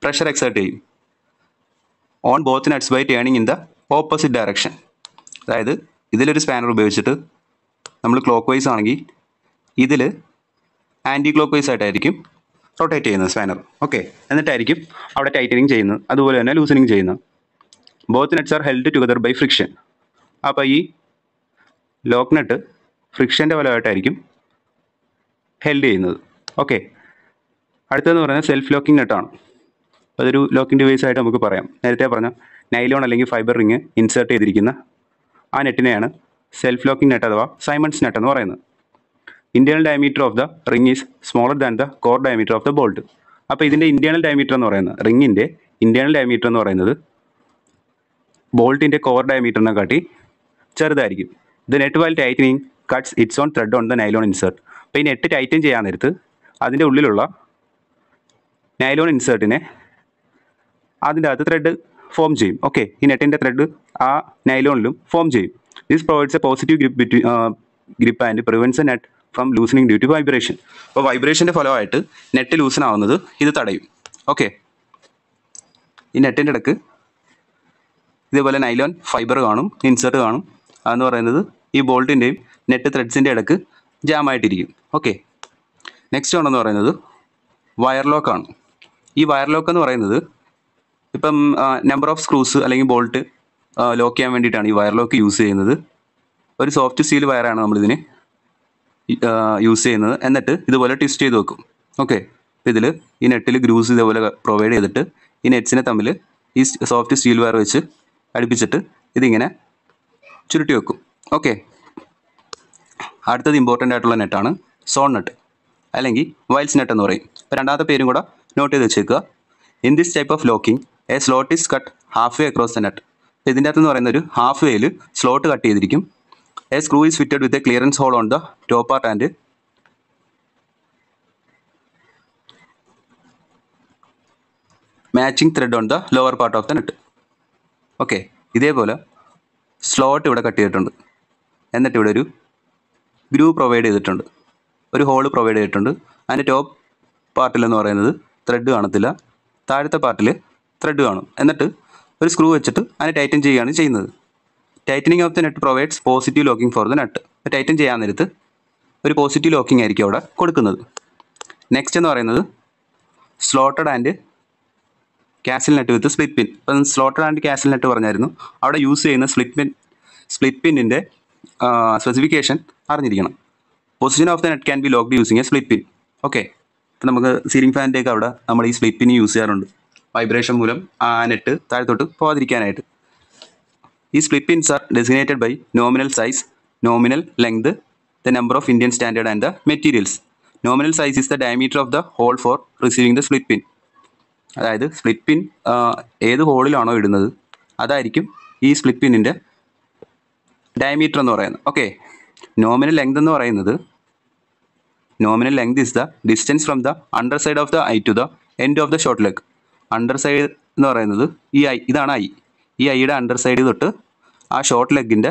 പ്രഷർ എക്സേർട്ട് ചെയ്യും on both nuts by turning in the opposite direction അതായത് ഇതിലൊരു സ്പാനർ ഉപയോഗിച്ചിട്ട് നമ്മൾ ക്ലോക്ക് വൈസ് ആണെങ്കിൽ ഇതിൽ ആൻറ്റി ക്ലോക്ക് വൈസ് ആയിട്ടായിരിക്കും റൊട്ടേറ്റ് ചെയ്യുന്നത് സ്പാനർ ഓക്കെ എന്നിട്ടായിരിക്കും അവിടെ ടൈറ്റനിങ് ചെയ്യുന്നത് അതുപോലെ തന്നെ ലൂസനിങ് ചെയ്യുന്നത് both nuts are held together by friction അപ്പോൾ ഈ ലോക്ക് നെറ്റ് ഫ്രിക്ഷൻ്റെ ഫലമായിട്ടായിരിക്കും ഹെൽഡ് ചെയ്യുന്നത് ഓക്കെ അടുത്തതെന്ന് പറയുന്നത് സെൽഫ് ലോക്കിംഗ് നെറ്റാണ് അതൊരു ലോക്കിംഗ് ഡിവൈസ് ആയിട്ട് നമുക്ക് പറയാം നേരത്തെ പറഞ്ഞ നൈലോൺ അല്ലെങ്കിൽ ഫൈബർ റിങ് ഇൻസേർട്ട് ചെയ്തിരിക്കുന്ന ആ നെറ്റിനെയാണ് സെൽഫ് ലോക്കിംഗ് നെറ്റ് അഥവാ സൈമൺസ് നെറ്റ് എന്ന് പറയുന്നത് internal diameter of the ring is smaller than the core diameter of the bolt അപ്പോൾ ഇതിൻ്റെ ഇന്റേണൽ ഡയമീറ്റർ എന്ന് പറയുന്നത് റിങ്ങിൻ്റെ ഇന്റേണൽ ഡയമീറ്റർ എന്ന് പറയുന്നത് ബോൾട്ടിൻ്റെ കോർ ഡയമീറ്ററിനെ കാട്ടി ചെറുതായിരിക്കും the nut while tightening cuts its own thread on the nylon insert അപ്പോൾ ഈ നെറ്റ് ടൈറ്റൻ ചെയ്യാൻ നേരത്ത് അതിൻ്റെ ഉള്ളിലുള്ള നൈലോൺ ഇൻസേർട്ടിനെ അതിൻ്റെ അകത്ത് ത്രെഡ് ഫോം ചെയ്യും ഓക്കെ ഈ നെറ്റിൻ്റെ ത്രെഡ് ആ നൈലോണിലും ഫോം ചെയ്യും this provides a positive grip between grip and prevents a nut from loosening due to vibration അപ്പോൾ വൈബ്രേഷൻ്റെ ഫലമായിട്ട് നെറ്റ് ലൂസൺ ആവുന്നത് ഇത് തടയും ഓക്കെ ഈ നെറ്റിൻ്റെ ഇടക്ക് ഇതേപോലെ നൈലോൺ ഫൈബർ കാണും ഇൻസെർട്ട് കാണും അതെന്ന് പറയുന്നത് ഈ ബോൾട്ടിൻ്റെയും നെറ്റ് ത്രെഡ്സിൻ്റെ ഇടക്ക് ജാമായിട്ടിരിക്കും ഓക്കെ നെക്സ്റ്റ് ആണെന്ന് പറയുന്നത് വയർ ലോക്കാണ് ഈ വയർ ലോക്ക് എന്ന് പറയുന്നത് ഇപ്പം നമ്പർ ഓഫ് സ്ക്രൂസ് അല്ലെങ്കിൽ ബോൾട്ട് ലോക്ക് ചെയ്യാൻ വേണ്ടിയിട്ടാണ് ഈ വയർ ലോക്ക് യൂസ് ചെയ്യുന്നത് ഒരു സോഫ്റ്റ് സ്റ്റീൽ വയറാണ് നമ്മളിതിന് യൂസ് ചെയ്യുന്നത് എന്നിട്ട് ഇതുപോലെ ട്വിസ്റ്റ് ചെയ്ത് വെക്കും ഓക്കെ ഇതിൽ ഈ നെറ്റിൽ ഗ്രൂസ് ഇതേപോലെ പ്രൊവൈഡ് ചെയ്തിട്ട് ഈ നെറ്റ്സിനെ തമ്മിൽ ഈ സോഫ്റ്റ് സ്റ്റീൽ വയർ വെച്ച് അടുപ്പിച്ചിട്ട് ഇതിങ്ങനെ ചുരുട്ടി വെക്കും ഓക്കെ അടുത്തത് ഇമ്പോർട്ടൻ്റ് ആയിട്ടുള്ള നെറ്റാണ് സോൺ നെറ്റ് അല്ലെങ്കിൽ വൈൽസ് നെറ്റ് എന്ന് പറയും അപ്പോൾ രണ്ടാമത്തെ പേരും കൂടെ നോട്ട് ചെയ്ത് വെച്ചേക്കുക in this type of locking a slot is cut half way across the nut ഇതിൻ്റെ അകത്ത് എന്ന് പറയുന്ന ഒരു ഹാഫ് വേയിൽ സ്ലോട്ട് കട്ട് ചെയ്തിരിക്കും A screw is fitted with a clearance hole on the top part and matching thread on the lower part of the nut okay ഇതേപോലെ സ്ലോട്ട് ഇവിടെ കട്ട് ചെയ്തിട്ടുണ്ട് എന്നിട്ട് ഇവിടെ ഒരു ഗ്രൂ പ്രൊവൈഡ് ചെയ്തിട്ടുണ്ട് ഒരു ഹോൾ പ്രൊവൈഡ് ചെയ്തിട്ടുണ്ട് അതിൻ്റെ ടോപ്പ് പാർട്ടിലെന്ന് പറയുന്നത് ത്രെഡ് കാണത്തില്ല താഴത്തെ പാർട്ടിൽ ത്രെഡ് കാണും എന്നിട്ട് ഒരു സ്ക്രൂ വെച്ചിട്ട് അതിനെ ടൈറ്റൻ ചെയ്യുകയാണ് ചെയ്യുന്നത് tightening of the nut provides positive locking for the nut tighten ചെയ്യാൻ നേരത്ത് ഒരു പോസിറ്റീവ് ലോക്കിംഗ് ആയിരിക്കും അവിടെ കൊടുക്കുന്നത് നെക്സ്റ്റ് എന്ന് പറയുന്നത് slotted and castle nut with split pin അപ്പം സ്ലോട്ടഡ് ആൻഡ് കാസിൽ നെറ്റ് പറഞ്ഞായിരുന്നു അവിടെ യൂസ് ചെയ്യുന്ന സ്പ്ലിറ്റ് പിൻ സ്പ്ലിറ്റ് പിന്നിൻ്റെ സ്പെസിഫിക്കേഷൻ അറിഞ്ഞിരിക്കണം position of the nut can be locked using a split pin okay ഇപ്പം നമുക്ക് സീലിംഗ് ഫാനിൻ്റെയൊക്കെ അവിടെ നമ്മൾ ഈ സ്പ്ലിറ്റ് പിൻ യൂസ് ചെയ്യാറുണ്ട് വൈബ്രേഷൻ മൂലം ആ നെറ്റ് താഴത്തോട്ട് പോകാതിരിക്കാനായിട്ട് ഈ split pins are designated by nominal size nominal length the number of Indian standard and the materials nominal size is the diameter of the hole for receiving the സ്ലിപ്പിൻ പിൻ അതായത് സ്ലിപ്പിൻ പിൻ ഏത് ഹോളിലാണോ ഇടുന്നത് അതായിരിക്കും ഈ സ്പ്ലിപ്പ് ഡയമീറ്റർ എന്ന് പറയുന്നത് ഓക്കെ നോമിനൽ ലെങ്ത് എന്ന് പറയുന്നത് nominal length is the distance from the underside of the eye to the end of the short leg underside എന്ന് പറയുന്നത് ഈ ഐ ഇതാണ് ഐ ഈ ഐയുടെ അണ്ടർ സൈഡ് തൊട്ട് ആ ഷോർട്ട് ലെഗിൻ്റെ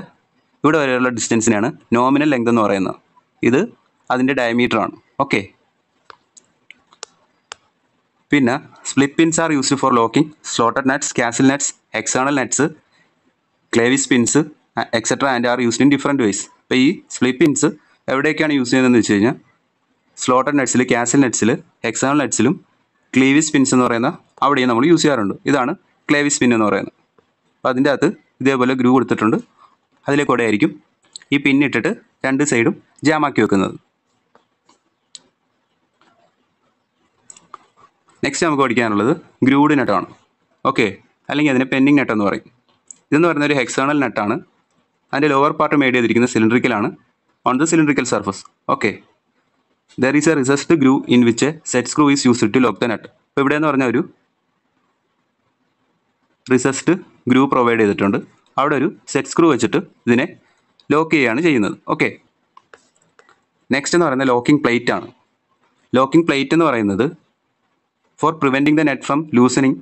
ഇവിടെ വരെയുള്ള ഡിസ്റ്റൻസിനാണ് നോമിനൽ ലെങ്ത് എന്ന് പറയുന്നത് ഇത് അതിൻ്റെ ആണ് ഓക്കെ പിന്നെ split pins are used for locking slotted nuts castle nuts external nuts clevis pins etcetera and are used in different ways അപ്പോൾ ഈ സ്പ്ലിപ്പ് പിൻസ് എവിടെയൊക്കെയാണ് യൂസ് ചെയ്യുന്നതെന്ന് വെച്ച് കഴിഞ്ഞാൽ സ്ലോട്ടഡ് നെറ്റ്സിൽ കാസിൽ നെറ്റ്സിൽ എക്സ്റ്റേണൽ നെറ്റ്സിലും ക്ലേവിസ് പിൻസ് എന്ന് പറയുന്ന അവിടെയും നമ്മൾ യൂസ് ചെയ്യാറുണ്ട് ഇതാണ് ക്ലേവിസ് പിൻ എന്ന് പറയുന്നത് അപ്പോൾ അതിൻ്റെ അകത്ത് ഇതേപോലെ ഗ്രൂ കൊടുത്തിട്ടുണ്ട് അതിലെ കൂടെ ആയിരിക്കും ഈ പിന്നിട്ടിട്ട് രണ്ട് സൈഡും ജാമാക്കി വെക്കുന്നത് നെക്സ്റ്റ് നമുക്ക് പഠിക്കാനുള്ളത് ഗ്രൂഡ് നെട്ടാണ് ഓക്കെ അല്ലെങ്കിൽ അതിനെ പെൻഡിങ് നെട്ടെന്ന് എന്ന് പറയും ഇതെന്ന് പറയുന്ന ഒരു ഹെക്സേണൽ നെട്ടാണ് അതിൻ്റെ ലോവർ പാർട്ട് മേഡ് ചെയ്തിരിക്കുന്ന സിലിണ്ടറിക്കലാണ് on the cylindrical surface okay there is a recessed groove in which a set screw is used to lock the nut അപ്പോൾ ഇവിടെ എന്ന് പറഞ്ഞ ഒരു റിസസ്റ്റ് ഗ്രൂ പ്രൊവൈഡ് ചെയ്തിട്ടുണ്ട് അവിടെ ഒരു സെറ്റ് സ്ക്രൂ വെച്ചിട്ട് ഇതിനെ ലോക്ക് ചെയ്യുകയാണ് ചെയ്യുന്നത് ഓക്കെ നെക്സ്റ്റ് എന്ന് പറയുന്നത് ലോക്കിംഗ് പ്ലേറ്റ് ആണ് ലോക്കിംഗ് പ്ലേറ്റ് എന്ന് പറയുന്നത് for preventing the nut from loosening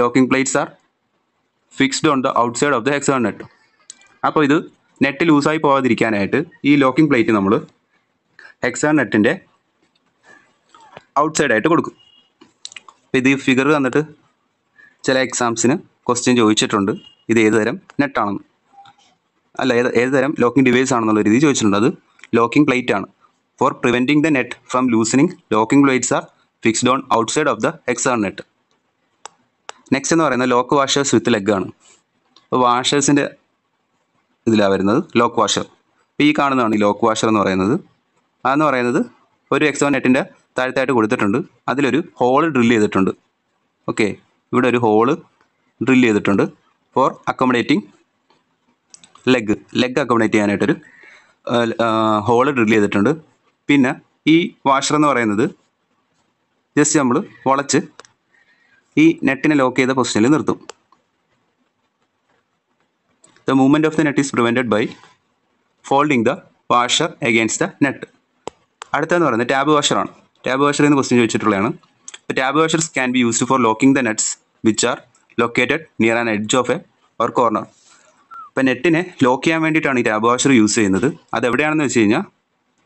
locking plates are fixed on the outside of the hexagon nut അപ്പോൾ ഇത് നെറ്റ് ലൂസായി പോകാതിരിക്കാനായിട്ട് ഈ ലോക്കിംഗ് പ്ലേറ്റ് നമ്മൾ ഹെക്സാൻ നെറ്റിൻ്റെ ഔട്ട്സൈഡായിട്ട് കൊടുക്കും അപ്പോൾ ഇത് ഈ ഫിഗർ തന്നിട്ട് ചില എക്സാംസിന് ക്വസ്റ്റ്യൻ ചോദിച്ചിട്ടുണ്ട് ഇത് ഏത് തരം നെറ്റാണെന്ന് അല്ല ഏത് ഏത് തരം ലോക്കിംഗ് ഡിവൈസ് ആണെന്നുള്ള രീതി ചോദിച്ചിട്ടുണ്ട് അത് ലോക്കിംഗ് പ്ലേറ്റ് ആണ് for preventing the nut from loosening locking plates are fixed on outside of the hexagon nut next എന്ന് പറയുന്നത് ലോക്ക് വാഷേഴ്സ് വിത്ത് ലെഗ് ആണ് അപ്പോൾ വാഷേഴ്സിൻ്റെ ഇതിലാണ് വരുന്നത് ലോക്ക് വാഷർ ഇപ്പോൾ ഈ കാണുന്നതാണ് ഈ ലോക്ക് വാഷർ എന്ന് പറയുന്നത് അതെന്ന് പറയുന്നത് ഒരു എക്സോ നെറ്റിൻ്റെ താഴത്തായിട്ട് കൊടുത്തിട്ടുണ്ട് അതിലൊരു ഹോൾ ഡ്രില്ല് ചെയ്തിട്ടുണ്ട് ഓക്കെ ഇവിടെ ഒരു ഹോള് ഡ്രിൽ ചെയ്തിട്ടുണ്ട് for accommodating leg leg accommodate ചെയ്യാനായിട്ടൊരു ഹോള് ഡ്രിൽ ചെയ്തിട്ടുണ്ട് പിന്നെ ഈ വാഷർ എന്ന് പറയുന്നത് ജസ്റ്റ് നമ്മൾ വളച്ച് ഈ നെറ്റിനെ ലോക്ക് ചെയ്ത പൊസിഷനിൽ നിർത്തും the movement of the nut is prevented by folding the washer against the nut അടുത്തതെന്ന് പറയുന്നത് ടാബ് വാഷറാണ് ടാബ് വാഷർ എന്ന് ക്വസ്റ്റ്യൻ ചോദിച്ചിട്ടുള്ളതാണ് tab washers can be used for locking the nuts which are located near an edge of a or corner ഇപ്പം നെറ്റിനെ ലോക്ക് ചെയ്യാൻ വേണ്ടിയിട്ടാണ് ഈ ടാബ് വാഷർ യൂസ് ചെയ്യുന്നത് അത് എവിടെയാണെന്ന് വെച്ച് കഴിഞ്ഞാൽ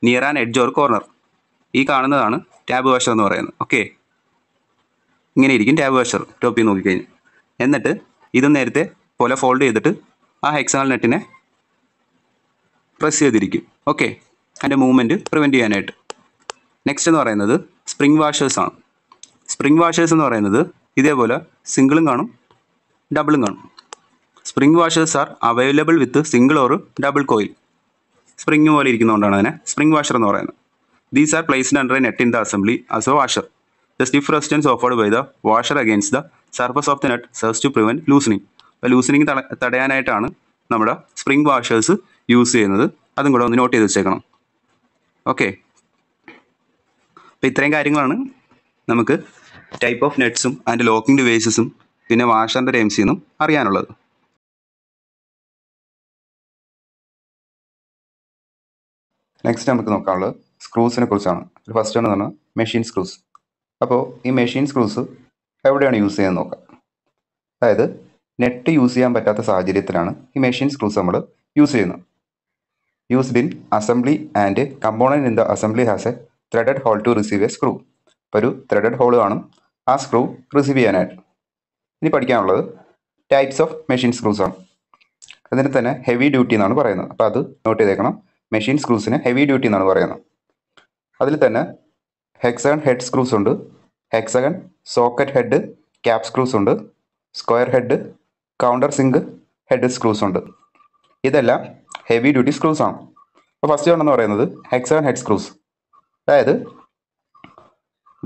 near an edge or corner ഈ കാണുന്നതാണ് ടാബ് വാഷർ എന്ന് പറയുന്നത് ഓക്കെ ഇങ്ങനെ ഇരിക്കും ടാബ് വാഷർ ടോപ്പിൽ നോക്കിക്കഴിഞ്ഞു എന്നിട്ട് ഇത് നേരത്തെ പോലെ ഫോൾഡ് ചെയ്തിട്ട് ആ ഹെക്സാണൽ നെറ്റിനെ പ്രസ് ചെയ്തിരിക്കും ഓക്കെ അതിൻ്റെ മൂവ്മെൻറ്റ് പ്രിവെൻറ്റ് ചെയ്യാനായിട്ട് നെക്സ്റ്റ് എന്ന് പറയുന്നത് സ്പ്രിങ് വാഷേഴ്സാണ് സ്പ്രിങ് വാഷേഴ്സ് എന്ന് പറയുന്നത് ഇതേപോലെ സിംഗിളും കാണും ഡബിളും കാണും spring washers are available with single or double coil spring പോലെ ഇരിക്കുന്നതുകൊണ്ടാണ് അതിനെ സ്പ്രിംഗ് വാഷർ എന്ന് പറയുന്നത് these are placed under a nut in the assembly as a washer the stiff resistance offered by the washer against the surface of the nut serves to prevent loosening അപ്പോൾ ലൂസണിങ് തടയാനായിട്ടാണ് നമ്മുടെ സ്പ്രിംഗ് വാഷേഴ്സ് യൂസ് ചെയ്യുന്നത് അതും കൂടെ ഒന്ന് നോട്ട് ചെയ്ത് വെച്ചേക്കണം ഓക്കെ അപ്പോൾ ഇത്രയും കാര്യങ്ങളാണ് നമുക്ക് ടൈപ്പ് ഓഫ് നെറ്റ്സും അതിൻ്റെ ലോക്കിംഗ് ഡിവൈസസും പിന്നെ വാഷറിൻ്റെ ടൈംസിൽ എന്നും അറിയാനുള്ളത് നെക്സ്റ്റ് നമുക്ക് നോക്കാനുള്ളത് സ്ക്രൂസിനെ കുറിച്ചാണ് ഫസ്റ്റ് എന്ന് പറഞ്ഞാൽ മെഷീൻ സ്ക്രൂസ് അപ്പോൾ ഈ മെഷീൻ സ്ക്രൂസ് എവിടെയാണ് യൂസ് ചെയ്യുന്നത് നോക്കാം അതായത് നെറ്റ് യൂസ് ചെയ്യാൻ പറ്റാത്ത സാഹചര്യത്തിലാണ് ഈ മെഷീൻ സ്ക്രൂസ് നമ്മൾ യൂസ് ചെയ്യുന്നത് used in assembly and component in the assembly has a threaded hole to receive a screw ഒരു ത്രെഡഡ് ഹോൾ കാണും ആ സ്ക്രൂ റിസീവ് ചെയ്യാനായിട്ട് ഇനി പഠിക്കാനുള്ളത് ടൈപ്സ് ഓഫ് മെഷീൻ സ്ക്രൂസ് ആണ് അതിനെ തന്നെ ഹെവി ഡ്യൂട്ടി എന്നാണ് പറയുന്നത് അപ്പോൾ അത് നോട്ട് ചെയ്തേക്കണം മെഷീൻ സ്ക്രൂസിന് ഹെവി ഡ്യൂട്ടി എന്നാണ് പറയുന്നത് അതിൽ തന്നെ ഹെക്സഗൺ ഹെഡ് സ്ക്രൂസ് ഉണ്ട് hexagon socket head cap screws ഉണ്ട് square head countersink head screws ഉണ്ട് ഇതെല്ലാം ഹെവി ഡ്യൂട്ടി സ്ക്രൂസ് ആണ് അപ്പോൾ ഫസ്റ്റ് വൺ എന്ന് പറയുന്നത് ഹെക്സഗൺ ഹെഡ് സ്ക്രൂസ് അതായത്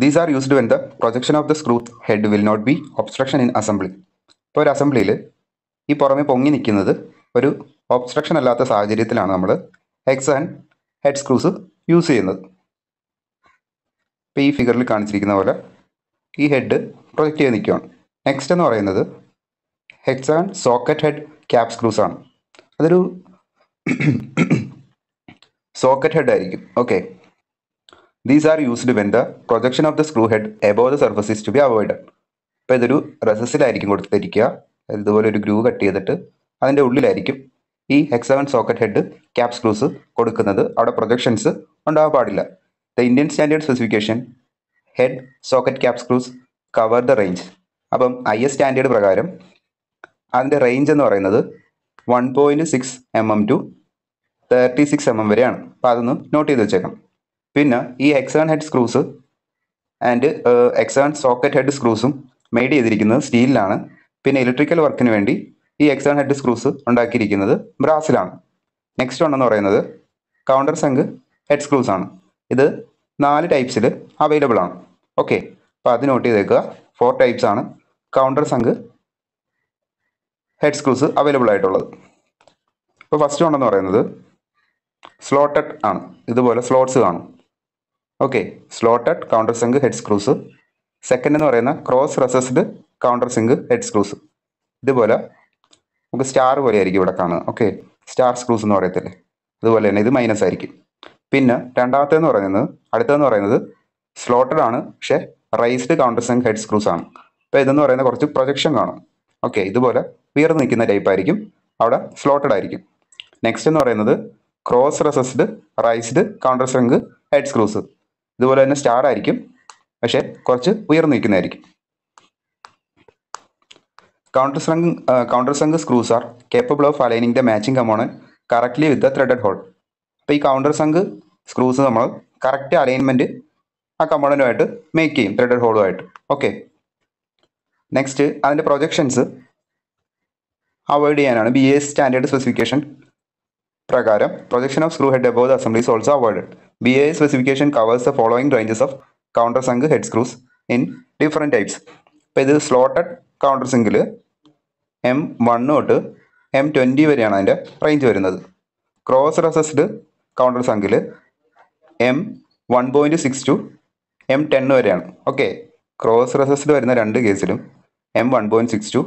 these are used when the projection of the screw head will not be obstruction in assembly ഇപ്പോൾ ഒരു അസംബ്ലിയിൽ ഈ പുറമെ പൊങ്ങി നിൽക്കുന്നത് ഒരു ഒബ്സ്ട്രക്ഷൻ അല്ലാത്ത സാഹചര്യത്തിലാണ് നമ്മൾ hexagon head screws use ചെയ്യുന്നത് ഇപ്പോൾ ഈ ഫിഗറിൽ കാണിച്ചിരിക്കുന്ന പോലെ ഈ ഹെഡ് പ്രൊജക്റ്റ് ചെയ്ത് നിൽക്കുകയാണ് നെക്സ്റ്റ് എന്ന് പറയുന്നത് hexagon socket head cap screws ആണ് അതൊരു സോക്കറ്റ് ഹെഡ് ആയിരിക്കും okay these are used when the projection of the screw head above the surface is to be avoided അപ്പോൾ ഇതൊരു റെസസിലായിരിക്കും കൊടുത്തിരിക്കുക ഇതുപോലെ ഒരു ഗ്രൂ കട്ട് ചെയ്തിട്ട് അതിൻ്റെ ഉള്ളിലായിരിക്കും ഈ hexagon socket head cap screws കൊടുക്കുന്നത് അവിടെ പ്രൊജക്ഷൻസ് ഉണ്ടാവാൻ പാടില്ല the Indian standard specification head socket cap screws cover the range അപ്പം ഐ എസ് സ്റ്റാൻഡേർഡ് പ്രകാരം അതിൻ്റെ റേഞ്ച് എന്ന് പറയുന്നത് one point six M M to thirty six M M വരെയാണ് അപ്പോൾ അതൊന്ന് നോട്ട് ചെയ്ത് വെച്ചേക്കാം പിന്നെ ഈ hexagon head screws and hexagon socket head സ്ക്രൂസും മെയ്ഡ് ചെയ്തിരിക്കുന്നത് സ്റ്റീലിലാണ് പിന്നെ ഇലക്ട്രിക്കൽ വർക്കിന് വേണ്ടി ഈ എക്സേൺ ഹെഡ് സ്ക്രൂസ് ഉണ്ടാക്കിയിരിക്കുന്നത് ബ്രാസിലാണ് നെക്സ്റ്റ് വൺ എന്ന് പറയുന്നത് കൗണ്ടർ സങ്ക് ഹെഡ് സ്ക്രൂസ് ആണ് ഇത് നാല് ടൈപ്സിൽ അവൈലബിൾ ആണ് ഓക്കെ അപ്പോൾ അത് നോട്ട് ചെയ്തേക്കുക ഫോർ ടൈപ്സ് ആണ് countersunk head screws available ആയിട്ടുള്ളത് ഇപ്പോൾ ഫസ്റ്റ് വൺ എന്ന് പറയുന്നത് സ്ലോട്ടഡ് ആണ് ഇതുപോലെ സ്ലോട്ട്സ് കാണും okay slotted countersink head screws second എന്ന് പറയുന്ന cross recessed countersink head screws ഇതുപോലെ നമുക്ക് സ്റ്റാർ പോലെ ആയിരിക്കും ഇവിടെ കാണുന്നത് ഓക്കെ സ്റ്റാർ സ്ക്രൂസ് എന്ന് പറയത്തില്ലേ അതുപോലെ തന്നെ ഇത് മൈനസ് ആയിരിക്കും പിന്നെ രണ്ടാമത്തേന്ന് പറയുന്നത് അടുത്തതെന്ന് പറയുന്നത് സ്ലോട്ടഡ് ആണ് പക്ഷേ raised countersink head screws ആണ് അപ്പോൾ ഇതെന്ന് പറയുന്ന കുറച്ച് പ്രൊജക്ഷൻ കാണും ഓക്കെ ഇതുപോലെ ഉയർന്നു നിൽക്കുന്ന ടൈപ്പ് ആയിരിക്കും അവിടെ സ്ലോട്ടഡ് ആയിരിക്കും നെക്സ്റ്റ് എന്ന് പറയുന്നത് cross recessed raised countersink head screws ഇതുപോലെ തന്നെ സ്റ്റാർ ആയിരിക്കും പക്ഷേ കുറച്ച് ഉയർന്നു നിൽക്കുന്നതായിരിക്കും countersunk countersunk screws are capable of aligning the matching component correctly with the threaded hole അപ്പോൾ ഈ കൗണ്ടർ സംഘ് സ്ക്രൂസ് നമ്മൾ കറക്റ്റ് അലൈൻമെൻറ്റ് ആ കമ്പോണൻറ്റുമായിട്ട് മേക്ക് ചെയ്യും ത്രെഡഡ് ഹോളുമായിട്ട് ഓക്കെ നെക്സ്റ്റ് അതിൻ്റെ പ്രൊജക്ഷൻസ് അവോയ്ഡ് ചെയ്യാനാണ് ബി എ സ്റ്റാൻഡേർഡ് സ്പെസിഫിക്കേഷൻ പ്രകാരം projection of screw head above the assemblies also avoid B specification covers the following ranges of counter countersunk head screws in different types അപ്പോൾ ഇത് സ്ലോട്ടഡ് കൗണ്ടർ സിങ്കിൽ എം വൺ തൊട്ട് എം ട്വൻറ്റി വരെയാണ് അതിൻ്റെ റേഞ്ച് വരുന്നത് ക്രോസ് റെസസ്ഡ് കൗണ്ടർ സംഖ്യയിൽ M one point six to M ten വരെയാണ് ഓക്കെ ക്രോസ് റെസസ്ഡ് വരുന്ന രണ്ട് കേസിലും M one point six to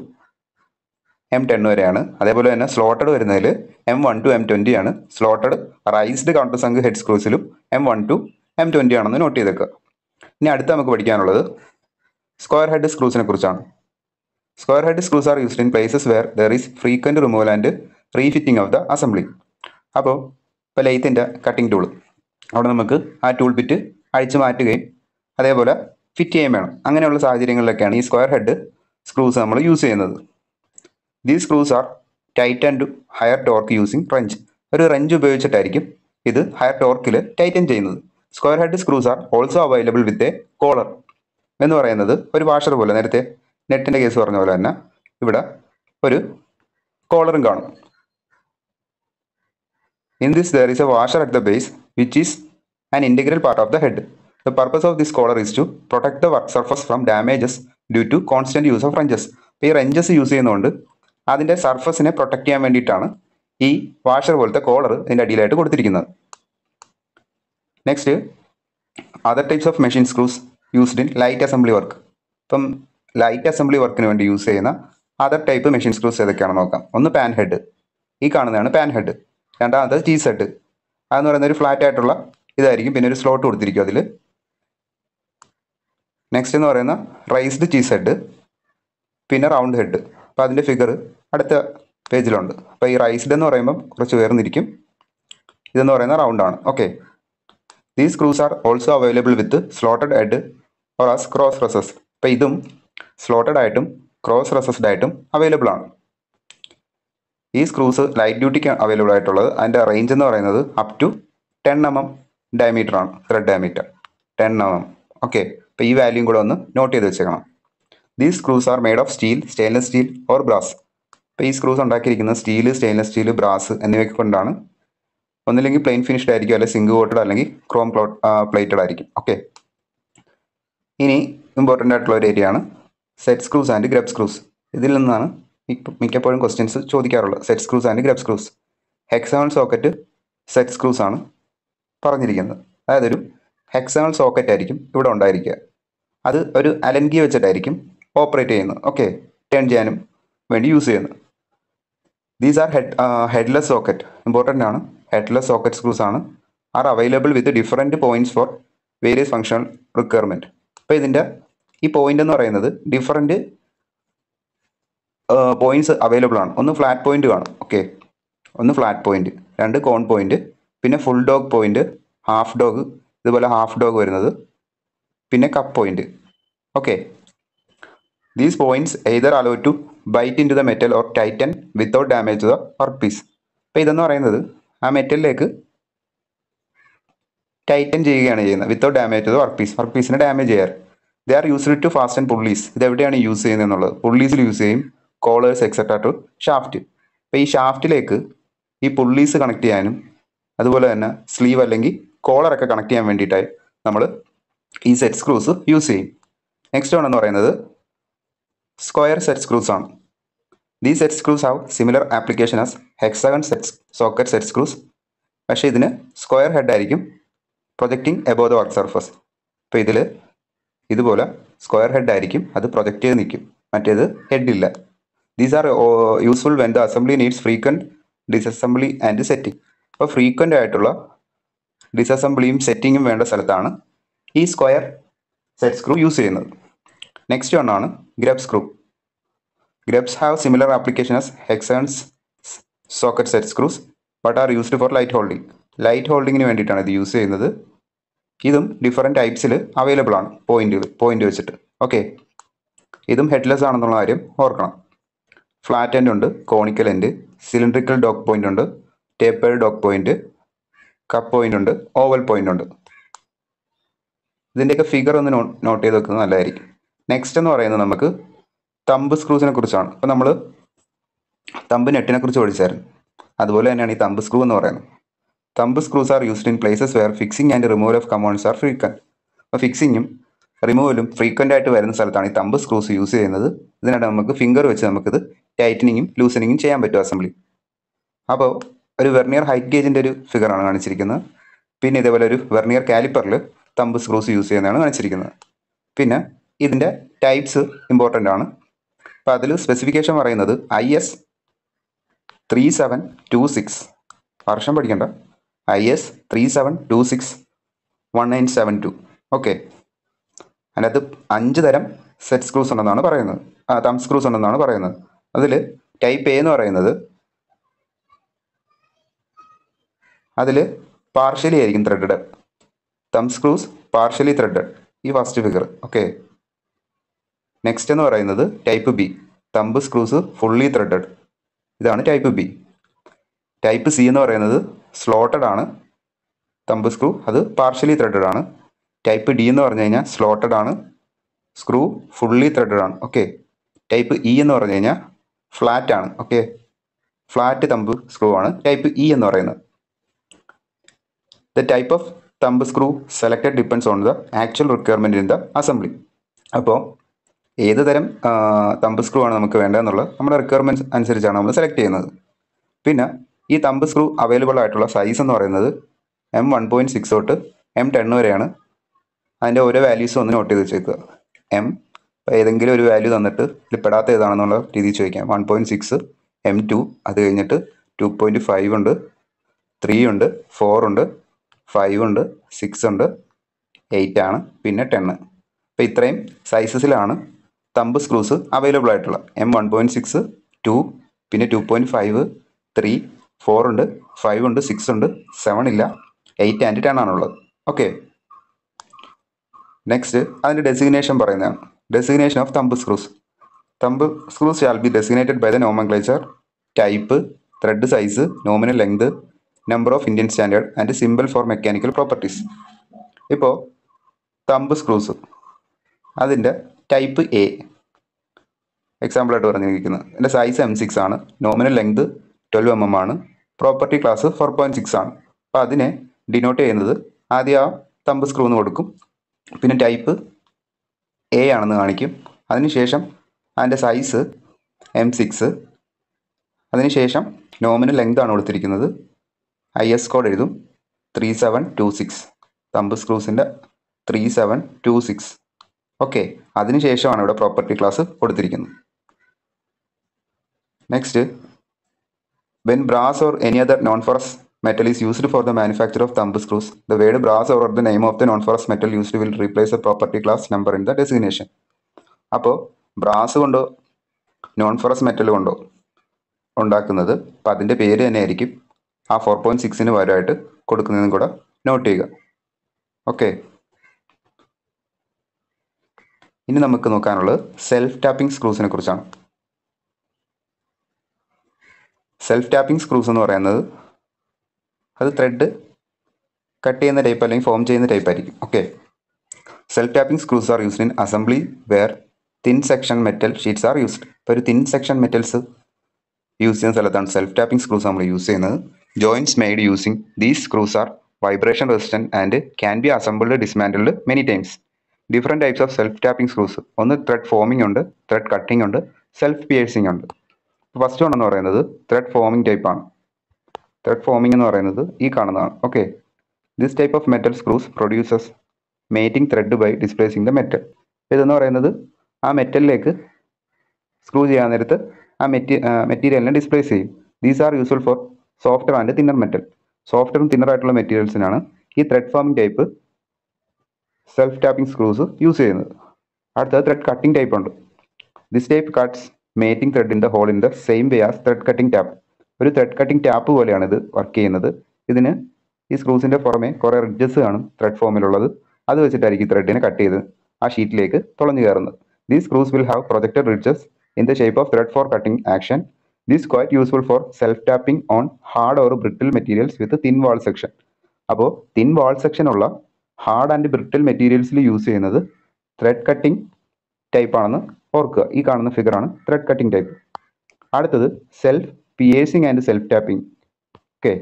M ten വരെയാണ് അതേപോലെ തന്നെ സ്ലോട്ടഡ് വരുന്നതിൽ M one to M twenty ആണ് slotted raised countersunk head സ്ക്രൂസിലും M one to M twenty ആണെന്ന് നോട്ട് ചെയ്തേക്കുക ഇനി അടുത്ത് നമുക്ക് പഠിക്കാനുള്ളത് സ്ക്വയർ ഹെഡ് സ്ക്രൂസിനെ കുറിച്ചാണ് square head screws are used in places where there is frequent removal and refitting of the assembly അപ്പോൾ ഇപ്പോൾ ലൈത്തിൻ്റെ കട്ടിംഗ് ടൂൾ അവിടെ നമുക്ക് ആ ടൂൾ ബിറ്റ് അഴിച്ചു മാറ്റുകയും അതേപോലെ ഫിറ്റ് ചെയ്യുകയും വേണം അങ്ങനെയുള്ള സാഹചര്യങ്ങളിലൊക്കെയാണ് ഈ സ്ക്വയർ ഹെഡ് സ്ക്രൂസ് നമ്മൾ യൂസ് ചെയ്യുന്നത് these screws are tight and higher torque using wrench ഒരു റഞ്ച് ഉപയോഗിച്ചിട്ടായിരിക്കും ഇത് ഹയർ ടോർക്കിൽ ടൈറ്റൻ ചെയ്യുന്നത് square head screws are also available with a collar എന്ന് പറയുന്നത് ഒരു വാഷർ പോലെ നേരത്തെ നെറ്റിൻ്റെ കേസ് പറഞ്ഞ പോലെ തന്നെ ഇവിടെ ഒരു കോളറും കാണും in this there is a washer at the base which is an integral part of the head the purpose of this collar is to protect the work surface from damages due to constant use of wrenches ഈ റഞ്ചസ് യൂസ് ചെയ്യുന്നതുകൊണ്ട് അതിൻ്റെ സർഫസിനെ പ്രൊട്ടക്റ്റ് ചെയ്യാൻ വേണ്ടിയിട്ടാണ് ഈ വാഷർ പോലത്തെ കോളർ ഇതിൻ്റെ അടിയിലായിട്ട് കൊടുത്തിരിക്കുന്നത് next other types of machine screws used in light assembly work ഇപ്പം ലൈറ്റ് അസംബ്ലി വർക്കിന് വേണ്ടി യൂസ് ചെയ്യുന്ന അതർ ടൈപ്പ് മെഷീൻ സ്ക്രൂസ് ഏതൊക്കെയാണെന്ന് നോക്കാം ഒന്ന് പാൻ ഹെഡ് ഈ കാണുന്നതാണ് പാൻ ഹെഡ് രണ്ടാമത് ടീ സെറ്റ് അതെന്ന് പറയുന്ന ഒരു ഫ്ലാറ്റ് ആയിട്ടുള്ള ഇതായിരിക്കും പിന്നെ ഒരു സ്ലോട്ട് കൊടുത്തിരിക്കും അതിൽ നെക്സ്റ്റ് എന്ന് പറയുന്ന റൈസ്ഡ് ചീസ് ഹെഡ് പിന്നെ റൗണ്ട് ഹെഡ് അപ്പോൾ അതിൻ്റെ ഫിഗർ അടുത്ത പേജിലുണ്ട് അപ്പോൾ ഈ റൈസ്ഡ് എന്ന് പറയുമ്പോൾ കുറച്ച് ഉയർന്നിരിക്കും ഇതെന്ന് പറയുന്ന റൗണ്ടാണ് okay these screws are also available with slotted head or as cross recess അപ്പോൾ ഇതും സ്ലോട്ടഡ് ആയിട്ടും ക്രോസ് റസസ്ഡ് ആയിട്ടും അവൈലബിൾ ആണ് ഈ സ്ക്രൂസ് ലൈറ്റ് ഡ്യൂട്ടിക്ക് അവൈലബിൾ ആയിട്ടുള്ളത് അതിൻ്റെ റേഞ്ച് എന്ന് പറയുന്നത് up to ten M M diameter ആണ് thread diameter ten M M okay അപ്പോൾ ഈ വാല്യൂം കൂടെ ഒന്ന് നോട്ട് ചെയ്ത് വെച്ചേക്കണം these screws are made of steel stainless steel or brass അപ്പോൾ ഈ സ്ക്രൂസ് ഉണ്ടാക്കിയിരിക്കുന്നത് സ്റ്റീൽ സ്റ്റെയിൻലെസ് സ്റ്റീൽ ബ്രാസ് എന്നിവയൊക്കെ കൊണ്ടാണ് ഒന്നില്ലെങ്കിൽ പ്ലെയിൻ ഫിനിഷ്ഡ് ആയിരിക്കും അല്ലെങ്കിൽ സിങ്ക് കോട്ടഡ് അല്ലെങ്കിൽ ക്രോം ക്ലോട്ട് പ്ലേറ്റഡ് ആയിരിക്കും ഓക്കെ ഇനി ഇമ്പോർട്ടൻ്റ് ആയിട്ടുള്ള ഒരു ഏരിയയാണ് set screws and grub screws ഇതിൽ നിന്നാണ് മിക്കപ്പോഴും ക്വസ്റ്റ്യൻസ് ചോദിക്കാറുള്ളത് set screws and grub screws hexagon socket set screws ആണ് പറഞ്ഞിരിക്കുന്നത് അതായത് ഒരു ഹെക്സാവൺ സോക്കറ്റ് ആയിരിക്കും ഇവിടെ ഉണ്ടായിരിക്കുക അത് ഒരു അലൻകി വെച്ചിട്ടായിരിക്കും ഓപ്പറേറ്റ് ചെയ്യുന്നത് ഓക്കെ ടേൺ ചെയ്യാനും വേണ്ടി യൂസ് ചെയ്യുന്നത് these are head headless socket important ആണ് ഹെഡ്ലെസ് സോക്കറ്റ് സ്ക്രൂസ് ആണ് are available with different points for various functional requirement അപ്പോൾ ഇതിൻ്റെ ഈ പോയിന്റ് എന്ന് പറയുന്നത് ഡിഫറെൻറ്റ് പോയിന്റ്സ് അവൈലബിൾ ആണ് ഒന്ന് ഫ്ലാറ്റ് പോയിന്റ് കാണും ഓക്കെ ഒന്ന് ഫ്ലാറ്റ് പോയിന്റ് രണ്ട് കോൺ പോയിന്റ് പിന്നെ full dog point half dog ഇതുപോലെ ഹാഫ് ഡോഗ് വരുന്നത് പിന്നെ cup point okay These points either allow to bite in to the metal or tighten without damage to the work piece അപ്പോൾ ഇതെന്ന് പറയുന്നത് ആ മെറ്റലിലേക്ക് ടൈറ്റൻ ചെയ്യുകയാണ് ചെയ്യുന്നത് without damage to work piece work പീസിനെ ഡാമേജ് ചെയ്യാറ് they are used to fast and pulleys ഇത് എവിടെയാണ് യൂസ് ചെയ്യുന്നത് എന്നുള്ളത് പുള്ളീസിൽ യൂസ് ചെയ്യും കോളേഴ്സ് എക്സെട്ര ടു ഷാഫ്റ്റ് അപ്പോൾ ഈ ഷാഫ്റ്റിലേക്ക് ഈ പുള്ളീസ് കണക്ട് ചെയ്യാനും അതുപോലെ തന്നെ സ്ലീവ് അല്ലെങ്കിൽ കോളറൊക്കെ കണക്ട് ചെയ്യാൻ വേണ്ടിയിട്ടായി നമ്മൾ ഈ സെറ്റ് സ്ക്രൂസ് യൂസ് ചെയ്യും നെക്സ്റ്റ് ആണെന്ന് പറയുന്നത് സ്ക്വയർ സെറ്റ് screws ആണ് These set screws have similar application as hexagon set socket set screws. പക്ഷേ ഇതിന് സ്ക്വയർ ഹെഡ് ആയിരിക്കും projecting above the work surface അപ്പോൾ ഇതിൽ ഇതുപോലെ സ്ക്വയർ ഹെഡ് ആയിരിക്കും അത് പ്രൊജക്റ്റ് ചെയ്ത് നിൽക്കും മറ്റേത് ഹെഡില്ല these are useful when the assembly needs frequent disassembly and setting അപ്പോൾ ഫ്രീക്വൻ്റ് ആയിട്ടുള്ള ഡിസസംബ്ലിയും സെറ്റിങ്ങും വേണ്ട സ്ഥലത്താണ് ഈ സ്ക്വയർ സെറ്റ് സ്ക്രൂ യൂസ് ചെയ്യുന്നത് നെക്സ്റ്റ് വൺ ആണ് grubs screw grubs have similar application as hexagons socket set screws but are used for light holding light ഹോൾഡിങ്ങിന് വേണ്ടിയിട്ടാണ് ഇത് യൂസ് ചെയ്യുന്നത് ഇതും ഡിഫറെൻറ്റ് ടൈപ്സിൽ അവൈലബിൾ ആണ് പോയിന്റുകൾ പോയിന്റ് വെച്ചിട്ട് ഓക്കെ ഇതും ഹെഡ്ലെസ് ആണെന്നുള്ള കാര്യം ഓർക്കണം ഫ്ലാറ്റ് എൻഡ് ഉണ്ട് conical end cylindrical dog point ഉണ്ട് tapered dog point cup point ഉണ്ട് ഓവൽ പോയിന്റ് ഉണ്ട് ഇതിൻ്റെയൊക്കെ ഫിഗർ ഒന്ന് നോട്ട് ചെയ്ത് വെക്കുന്നത് നല്ലതായിരിക്കും നെക്സ്റ്റ് എന്ന് പറയുന്നത് നമുക്ക് തമ്പ് സ്ക്രൂസിനെ കുറിച്ചാണ് അപ്പോൾ നമ്മൾ തമ്പ് നെറ്റിനെ കുറിച്ച് പഠിച്ചായിരുന്നു അതുപോലെ തന്നെയാണ് ഈ തമ്പ് സ്ക്രൂ എന്ന് പറയുന്നത് thumb screws are used in places where fixing and removal of commons are frequent അപ്പോൾ ഫിക്സിങ്ങും റിമൂവലും ഫ്രീക്വൻ്റ് ആയിട്ട് വരുന്ന സ്ഥലത്താണ് ഈ തമ്പ് സ്ക്രൂസ് യൂസ് ചെയ്യുന്നത് ഇതിനായിട്ട് നമുക്ക് ഫിംഗർ വെച്ച് നമുക്കിത് ടൈറ്റനിങ്ങും ലൂസനിങ്ങും ചെയ്യാൻ പറ്റും അസംബ്ലി അപ്പോൾ ഒരു വെർണിയർ ഹൈറ്റ് ഗേജിൻ്റെ ഒരു ഫിഗറാണ് കാണിച്ചിരിക്കുന്നത് പിന്നെ ഇതേപോലെ ഒരു വെർണിയർ കാലിപ്പറിൽ തമ്പ് സ്ക്രൂസ് യൂസ് ചെയ്യുന്നതാണ് കാണിച്ചിരിക്കുന്നത് പിന്നെ ഇതിൻ്റെ ടൈപ്സ് ഇമ്പോർട്ടൻ്റ് ആണ് അപ്പോൾ അതിൽ സ്പെസിഫിക്കേഷൻ പറയുന്നത് I S three seven two six വർഷം പഠിക്കണ്ട I S three seven two six one nine seven two okay അതിനകത്ത് അഞ്ച് തരം സെറ്റ് സ്ക്രൂസ് ഉണ്ടെന്നാണ് പറയുന്നത് ആ തം സ്ക്രൂസ് ഉണ്ടെന്നാണ് പറയുന്നത് അതിൽ ടൈപ്പ് എ എന്ന് പറയുന്നത് അതിൽ പാർഷ്യലി ആയിരിക്കും threaded thumb screws partially threaded ഈ ഫസ്റ്റ് ഫിഗർ ഓക്കെ നെക്സ്റ്റ് എന്ന് പറയുന്നത് type B thumb screws fully threaded ഇതാണ് ടൈപ്പ് ബി ടൈപ്പ് സി എന്ന് പറയുന്നത് സ്ലോട്ടഡ് ആണ് തമ്പ് സ്ക്രൂ അത് പാർഷ്യലി ത്രെഡഡ് ആണ് ടൈപ്പ് ഡി എന്ന് പറഞ്ഞു കഴിഞ്ഞാൽ സ്ലോട്ടഡ് ആണ് സ്ക്രൂ ഫുള്ളി ത്രെഡഡ് ആണ് ഓക്കെ ടൈപ്പ് ഇ എന്ന് പറഞ്ഞു കഴിഞ്ഞാൽ ഫ്ലാറ്റ് ആണ് ഓക്കെ ഫ്ലാറ്റ് തമ്പ് സ്ക്രൂ ആണ് ടൈപ്പ് ഇ e എന്ന് പറയുന്നത് the type of thumb screw selected depends on the actual requirement in the assembly അപ്പോൾ ഏത് തരം തമ്പ് സ്ക്രൂ ആണ് നമുക്ക് വേണ്ടതെന്നുള്ളത് നമ്മുടെ റിക്വയർമെൻറ്റ്സ് അനുസരിച്ചാണ് നമ്മൾ സെലക്ട് ചെയ്യുന്നത് പിന്നെ ഈ തമ്പ് സ്ക്രൂ അവൈലബിൾ ആയിട്ടുള്ള സൈസ് എന്ന് പറയുന്നത് എം വൺ പോയിൻറ്റ് സിക്സ് തൊട്ട് എം ടെൻ വരെയാണ് അതിൻ്റെ ഓരോ വാല്യൂസും ഒന്ന് നോട്ട് ചെയ്ത് വെച്ചേക്കുക എം ഏതെങ്കിലും ഒരു വാല്യൂ തന്നിട്ട് ഇതിൽ പെടാത്ത ഏതാണെന്നുള്ള രീതിയിൽ ചോദിക്കാം one point six M two അത് കഴിഞ്ഞിട്ട് ടു പോയിൻറ്റ് ഫൈവ് ഉണ്ട് ത്രീ ഉണ്ട് ഫോർ ഉണ്ട് ഫൈവ് ഉണ്ട് സിക്സ് ഉണ്ട് എയ്റ്റ് ആണ് പിന്നെ ടെണ്ണ് അപ്പോൾ ഇത്രയും സൈസസിലാണ് തമ്പ് സ്ക്രൂസ് അവൈലബിൾ ആയിട്ടുള്ള M one point six two പിന്നെ two point five three four ഉണ്ട് ഫൈവ് ഉണ്ട് സിക്സ് ഉണ്ട് സെവൻ ഇല്ല എയ്റ്റ് ആൻഡ് ടെൻ ആണുള്ളത് ഓക്കെ നെക്സ്റ്റ് അതിൻ്റെ ഡെസിഗ്നേഷൻ പറയുന്നതാണ് designation of thumb screws thumb screws shall be designated by the nomenclature type thread size nominal length number of Indian standard and simple for mechanical properties ഇപ്പോൾ തമ്പ് സ്ക്രൂസ് അതിൻ്റെ ടൈപ്പ് എ എക്സാമ്പിളായിട്ട് പറഞ്ഞിരിക്കുന്നത് എൻ്റെ സൈസ് എം സിക്സ് ആണ് nominal length twelve M M ആണ് property class four point six ആണ് അപ്പോൾ അതിനെ ഡിനോട്ട് ചെയ്യുന്നത് ആദ്യം ആ തമ്പ് സ്ക്രൂ എന്ന് കൊടുക്കും പിന്നെ ടൈപ്പ് എ ആണെന്ന് കാണിക്കും അതിനുശേഷം അതിൻ്റെ സൈസ് എം സിക്സ് അതിനുശേഷം നോമിന് ലെങ്ത് ആണ് കൊടുത്തിരിക്കുന്നത് ഐ എസ് കോഡ് എഴുതും three seven two six thumb സ്ക്രൂസിൻ്റെ three seven two six okay അതിനുശേഷമാണ് ഇവിടെ പ്രോപ്പർട്ടി ക്ലാസ് കൊടുത്തിരിക്കുന്നത് next when brass or any other non ferrous metal is used for the manufacture of thumb screws the word brass or the name of the non ferrous metal used will replace a property class number in the designation അപ്പോൾ ബ്രാസ് കൊണ്ടോ നോൺ ഫോറസ് മെറ്റൽ കൊണ്ടോ ഉണ്ടാക്കുന്നത് അപ്പം അതിൻ്റെ പേര് തന്നെ ആയിരിക്കും ആ ഫോർ പോയിൻറ്റ് സിക്സിന് പകരമായിട്ട് കൊടുക്കുന്നതും കൂടെ നോട്ട് ചെയ്യുക ഓക്കെ ഇനി നമുക്ക് നോക്കാനുള്ളത് സെൽഫ് ടാപ്പിംഗ് സ്ക്രൂസിനെ കുറിച്ചാണ് സെൽഫ് ടാപ്പിംഗ് സ്ക്രൂസ് എന്ന് പറയുന്നത് അത് ത്രെഡ് കട്ട് ചെയ്യുന്ന ടൈപ്പ് അല്ലെങ്കിൽ ഫോം ചെയ്യുന്ന ടൈപ്പ് ആയിരിക്കും okay self tapping screws are used in assembly where thin section metal sheets are used ഇപ്പോൾ ഒരു തിൻ സെക്ഷൻ മെറ്റൽസ് യൂസ് ചെയ്യുന്ന സ്ഥലത്താണ് സെൽഫ് ടാപ്പിംഗ് സ്ക്രൂസ് നമ്മൾ യൂസ് ചെയ്യുന്നത് joints made using these screws are vibration resistant and can be assembled dismantled many times different types of self tapping screws ഒന്ന് ത്രെഡ് ഫോമിംഗ് ഉണ്ട് ത്രെഡ് കട്ടിംഗ് ഉണ്ട് സെൽഫ് പിയേഴ്സിംഗ് ഉണ്ട് ഫസ്റ്റ് വൺ എന്ന് പറയുന്നത് ത്രെഡ് ഫോമിംഗ് ടൈപ്പാണ് ത്രെഡ് ഫോമിംഗ് എന്ന് പറയുന്നത് ഈ കാണുന്നതാണ് okay this type of metal screws produces mating thread by displacing the metal ഇതെന്ന് പറയുന്നത് ആ മെറ്റലിലേക്ക് സ്ക്രൂ ചെയ്യാൻ നേരത്ത് ആ മെറ്റീ മെറ്റീരിയലിനെ ഡിസ്പ്ലേസ് ചെയ്യും these are useful for software and thinner metal സോഫ്റ്റ്വെയറും തിന്നറായിട്ടുള്ള മെറ്റീരിയൽസിനാണ് ഈ thread forming type self tapping screws use ചെയ്യുന്നത് അടുത്തത് ത്രെഡ് കട്ടിംഗ് ടൈപ്പ് ഉണ്ട് ദിസ് ടൈപ്പ് കട്ട്സ് മേറ്റിംഗ് ത്രെഡിൻ്റെ hole in the same way as thread cutting tap ഒരു ത്രെഡ് കട്ടിംഗ് ടാപ്പ് പോലെയാണ് ഇത് വർക്ക് ചെയ്യുന്നത് ഇതിന് ഈ സ്ക്രൂസിൻ്റെ പുറമെ കുറേ റിഡ്ജസ് കാണും ത്രെഡ് ഫോമിലുള്ളത് അത് വെച്ചിട്ടായിരിക്കും ത്രെഡിനെ കട്ട് ചെയ്ത് ആ ഷീറ്റിലേക്ക് തുളഞ്ഞു കയറുന്നത് these screws will have projected ridges in the shape of thread for cutting action these quite useful for self tapping on hard or brittle materials with thin wall section അപ്പോൾ തിൻ വാൾ സെക്ഷൻ ഉള്ള ഹാർഡ് ആൻഡ് ബ്രിട്ടിൽ മെറ്റീരിയൽസിൽ യൂസ് ചെയ്യുന്നത് ത്രെഡ് കട്ടിംഗ് ടൈപ്പ് ആണെന്ന് ഓർക്കുക ഈ കാണുന്ന ഫിഗറാണ് ത്രെഡ് കട്ടിംഗ് ടൈപ്പ് അടുത്തത് self piercing and self tapping okay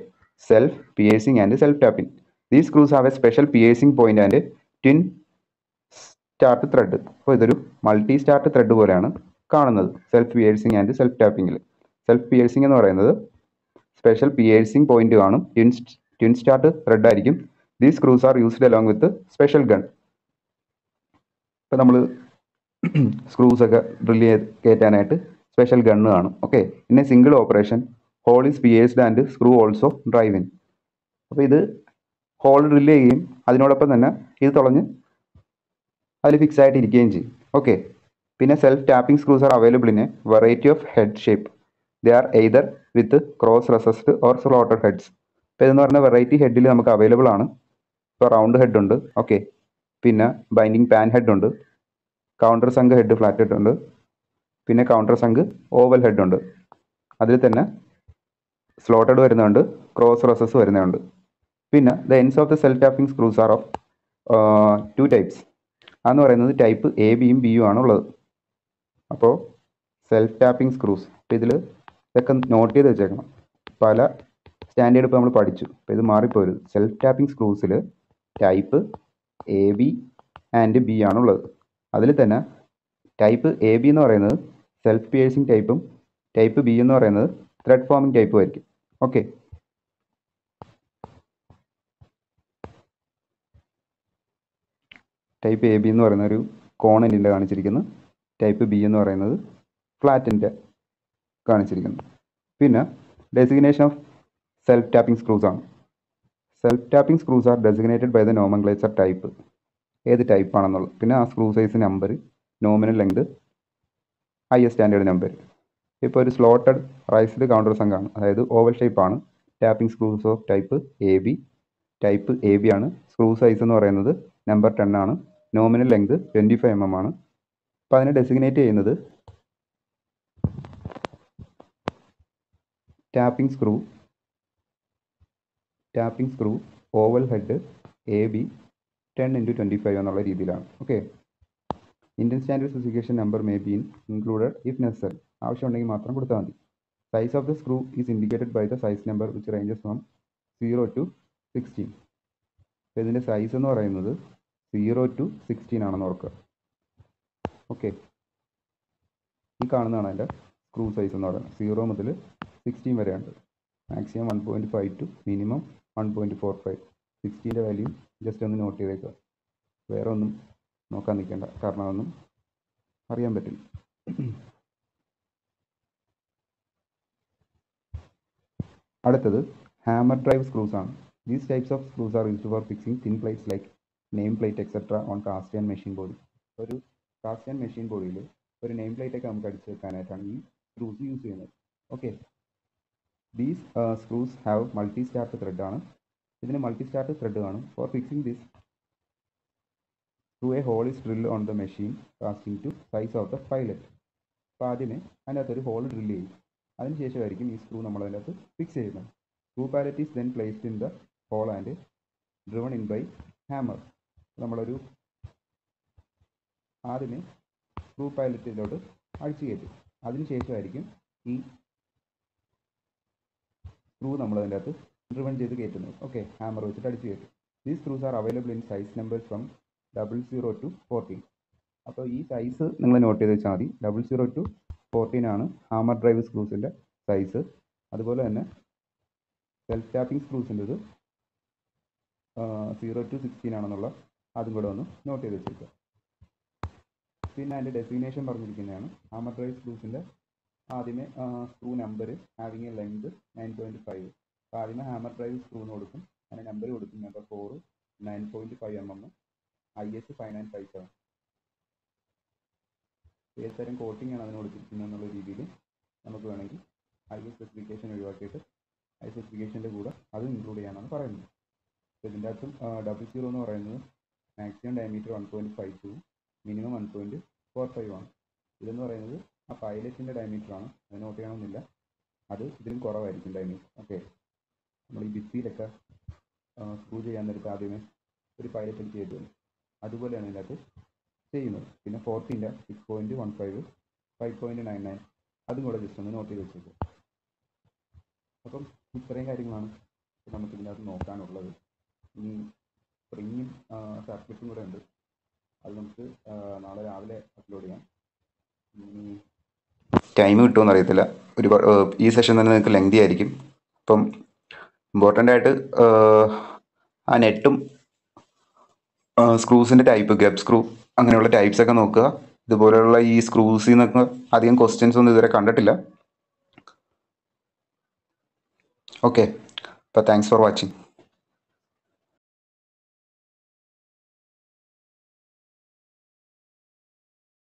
self piercing and self tapping these screws have A special piercing point and twin start thread അപ്പോൾ ഇതൊരു മൾട്ടി സ്റ്റാർട്ട് ത്രെഡ് പോലെയാണ് കാണുന്നത് സെൽഫ് പിയേഴ്സിംഗ് ആൻഡ് സെൽഫ് ടാപ്പിംഗിൽ സെൽഫ് പിയേഴ്സിംഗ് എന്ന് പറയുന്നത് സ്പെഷ്യൽ പിയേഴ്സിംഗ് പോയിന്റ് കാണും ട്വിൻ ട്വിൻ സ്റ്റാർട്ട് ത്രെഡ് ആയിരിക്കും these screws are used along with special gun ഇപ്പം നമ്മൾ സ്ക്രൂസ് ഒക്കെ ഡ്രില്ല് ചെയ്ത് കയറ്റാനായിട്ട് സ്പെഷ്യൽ ഗണ്ണ് കാണും ഓക്കെ പിന്നെ single operation hole is pierced and screw also drive in അപ്പോൾ ഇത് ഹോൾ ഡ്രില്ല് ചെയ്യുകയും അതിനോടൊപ്പം തന്നെ ഇത് തുളഞ്ഞ് അതിൽ ഫിക്സ് ആയിട്ട് ഇരിക്കുകയും ചെയ്യും ഓക്കെ പിന്നെ self tapping screws are available in a variety of head shape they are either with cross recessed or slotted heads അപ്പോൾ ഇതെന്ന് പറഞ്ഞ വെറൈറ്റി ഹെഡിൽ നമുക്ക് അവൈലബിൾ ആണ് ഇപ്പോൾ റൗണ്ട് ഹെഡ് ഉണ്ട് ഓക്കെ പിന്നെ ബൈൻഡിങ് പാൻ ഹെഡ് ഉണ്ട് countersunk head flat head ഉണ്ട് പിന്നെ കൗണ്ടർ സംഘ് ഓവൽ ഹെഡ് ഉണ്ട് അതിൽ തന്നെ സ്ലോട്ടഡ് വരുന്നുണ്ട് ക്രോസ് റോസസ് വരുന്നുണ്ട് പിന്നെ the ends of the self tapping screws are of two types അതെന്ന് പറയുന്നത് ടൈപ്പ് എ ബിയും യു ആണുള്ളത് അപ്പോൾ സെൽഫ് ടാപ്പിംഗ് സ്ക്രൂസ് അപ്പോൾ ഇതിൽ ഇതൊക്കെ നോട്ട് ചെയ്ത് വെച്ചേക്കണം പല സ്റ്റാൻഡേർഡ് ഇപ്പോൾ നമ്മൾ പഠിച്ചു അപ്പോൾ ഇത് മാറിപ്പോരുത് സെൽഫ് ടാപ്പിംഗ് സ്ക്രൂസിൽ type A B and B ആണുള്ളത് അതിൽ തന്നെ ടൈപ്പ് എ ബി എന്ന് പറയുന്നത് സെൽഫ് പിയേഴ്സിംഗ് ടൈപ്പും ടൈപ്പ് ബി എന്ന് പറയുന്നത് ത്രെഡ് ഫോമിംഗ് ടൈപ്പും ആയിരിക്കും ഓക്കെ ടൈപ്പ് എ ബി എന്ന് പറയുന്ന ഒരു കോണലിൻ്റെ കാണിച്ചിരിക്കുന്നു ടൈപ്പ് ബി എന്ന് പറയുന്നത് ഫ്ലാറ്റിൻ്റെ കാണിച്ചിരിക്കുന്നു പിന്നെ designation of self tapping screws ആണ് self tapping screws are designated by the nomenclature type ഏത് ടൈപ്പ് ആണെന്നുള്ളത് പിന്നെ ആ screw size number nominal length higher standard number ഇപ്പോൾ ഒരു സ്ലോട്ടഡ് റൈസ്ഡ് കൗണ്ടർ സംഘമാണ് അതായത് ഓവൽ ഷേപ്പാണ് tapping screws of type A B type A B ആണ് സ്ക്രൂ സൈസ് എന്ന് പറയുന്നത് നമ്പർ ടെൻ ആണ് nominal length twenty five M M ആണ് അപ്പോൾ അതിനെ ഡെസിഗ്നേറ്റ് ചെയ്യുന്നത് tapping screw tapping screw oval head A B ten into twenty five എന്നുള്ള രീതിയിലാണ് okay Indian standard specification number may be in included if necessary ആവശ്യമുണ്ടെങ്കിൽ മാത്രം കൊടുത്താൽ മതി size of the screw is indicated by the size number which ranges from zero to sixteen അപ്പോൾ ഇതിൻ്റെ സൈസ് എന്ന് പറയുന്നത് സീറോ ടു സിക്സ്റ്റീൻ ആണെന്ന് ഓർക്കുക ഓക്കെ ഈ കാണുന്നതാണ് അതിൻ്റെ സ്ക്രൂ സൈസ് എന്ന് പറയുന്നത് സീറോ മുതൽ സിക്സ്റ്റീൻ വരെയുണ്ട് maximum one point five two minimum one point four five സിക്സ്റ്റീൻ്റെ വാല്യൂ ജസ്റ്റ് ഒന്ന് നോട്ട് ചെയ്തേക്കുക വേറെ ഒന്നും നോക്കാൻ നിൽക്കേണ്ട കാരണം അതൊന്നും അറിയാൻ പറ്റും അടുത്തത് ഹാമർ ഡ്രൈവ് സ്ക്രൂസ് ആണ് these types of screws are used for fixing thin plates like name plate etcetera on cast iron machine body ഒരു കാസ്റ്റിയൻ മെഷീൻ ബോഡിയിൽ ഒരു നെയിം പ്ലേറ്റൊക്കെ നമുക്ക് അടിച്ചു വെക്കാനായിട്ടാണ് ഈ സ്ക്രൂസ് യൂസ് ചെയ്യുന്നത് okay these screws have multi start thread ആണ് ഇതിന് മൾട്ടി സ്റ്റാർട്ട് ത്രെഡ് കാണും for fixing this to a hole is drill on the machine casting to size of the pilot അപ്പോൾ ആദ്യമേ അതിനകത്തൊരു ഹോൾ ഡ്രില്ല് ചെയ്യും അതിനുശേഷമായിരിക്കും ഈ സ്ക്രൂ നമ്മൾ അതിനകത്ത് ഫിക്സ് ചെയ്യുന്നത് screw pilot is then placed in the hole and driven in by hammer നമ്മളൊരു ആദ്യമേ സ്ക്രൂ പാലറ്റിലോട്ട് അഴിച്ചു കയറ്റും അതിനുശേഷമായിരിക്കും ഈ സ്ക്രൂ നമ്മൾ അതിൻ്റെ അകത്ത് ഇൻ്റർവൺ ചെയ്ത് കയറ്റുന്നു ഓക്കെ ഹാമർ വെച്ചിട്ട് അടിച്ച് കയറ്റും these screws are available in size numbers from double zero to fourteen അപ്പോൾ ഈ സൈസ് നിങ്ങൾ നോട്ട് ചെയ്ത് വെച്ചാൽ മതി ഡബിൾ സീറോ ടു ഫോർട്ടീൻ ആണ് ഹാമർ ഡ്രൈവ് സ്ക്രൂസിൻ്റെ സൈസ് അതുപോലെ തന്നെ സെൽഫ് ടാപ്പിംഗ് ഇത് സീറോ ടു സിക്സ്റ്റീൻ ആണെന്നുള്ള അതും കൂടെ ഒന്ന് നോട്ട് ചെയ്ത് വെച്ചേക്കുക പിന്നെ അതിൻ്റെ ഡെസിഗ്നേഷൻ പറഞ്ഞിരിക്കുന്നതാണ് ഹാമർ ഡ്രൈവ് സ്ക്രൂസിൻ്റെ ആദ്യമേ screw number having a length nine point five അപ്പോൾ ആദ്യമേ ഹാമർ ഡ്രൈവ് സ്ക്രൂ കൊടുക്കും അതിന് നമ്പർ കൊടുക്കും number four nine point five M M I S five nine five seven ഏത് തരം കോട്ടിംഗ് ആണ് അതിന് കൊടുത്തിരിക്കുന്നത് എന്നുള്ള രീതിയിൽ നമുക്ക് വേണമെങ്കിൽ ഐ എസ് സ്പെസിഫിക്കേഷൻ ഒഴിവാക്കിയിട്ട് ഐ സ്പെസിഫിക്കേഷൻ്റെ കൂടെ അത് ഇൻക്ലൂഡ് ചെയ്യാനാണ് പറയുന്നത് അപ്പോൾ ഇതിൻ്റെ അകത്തും ഡബിൾ സീറോ എന്ന് പറയുന്നത് maximum diameter one point five two minimum one point four five ആണ് ഇതെന്ന് പറയുന്നത് ആ ഡയമീറ്റർ ഡയമീറ്ററാണ് അത് നോട്ട് ചെയ്യണമെന്നില്ല അത് ഇതിലും കുറവായിരിക്കും ഡയമീറ്റർ ഓക്കെ നമ്മൾ ഈ ബിസിയിലൊക്കെ സ്ക്രൂ ചെയ്യാൻ നേരത്തെ ആദ്യമേ ഒരു പൈലറ്റ് എനിക്ക് ചെയ്തു അതുപോലെയാണ് ഇതിനകത്ത് ചെയ്യുന്നത് പിന്നെ ഫോർട്ടീൻ്റെ six point one five five point nine nine അതും കൂടെ ജസ്റ്റ് ഒന്ന് നോട്ട് ചെയ്ത് വെച്ചേക്കും അപ്പം ഇത്രയും കാര്യങ്ങളാണ് നമുക്ക് ഇതിനകത്ത് നോക്കാനുള്ളത് ഇനി സ്പ്രിങ്ങും സർക്യൂട്ടും കൂടെ ഉണ്ട് അത് നമുക്ക് നാളെ രാവിലെ അപ്ലോഡ് ചെയ്യാം ഇനി ടൈം കിട്ടുമോ അറിയത്തില്ല ഒരു ഈ സെഷൻ തന്നെ നിങ്ങൾക്ക് ലെങ്തി ആയിരിക്കും അപ്പം ഇമ്പോർട്ടൻ്റ് ആയിട്ട് ആ നെറ്റും സ്ക്രൂസിൻ്റെ ടൈപ്പ് ഗബ് സ്ക്രൂ അങ്ങനെയുള്ള ടൈപ്സ് ഒക്കെ നോക്കുക ഇതുപോലെയുള്ള ഈ സ്ക്രൂസിൽ നിന്നൊക്കെ അധികം ക്വസ്റ്റ്യൻസ് ഒന്നും ഇതുവരെ കണ്ടിട്ടില്ല ഓക്കെ അപ്പം താങ്ക്സ് ഫോർ വാച്ചിങ്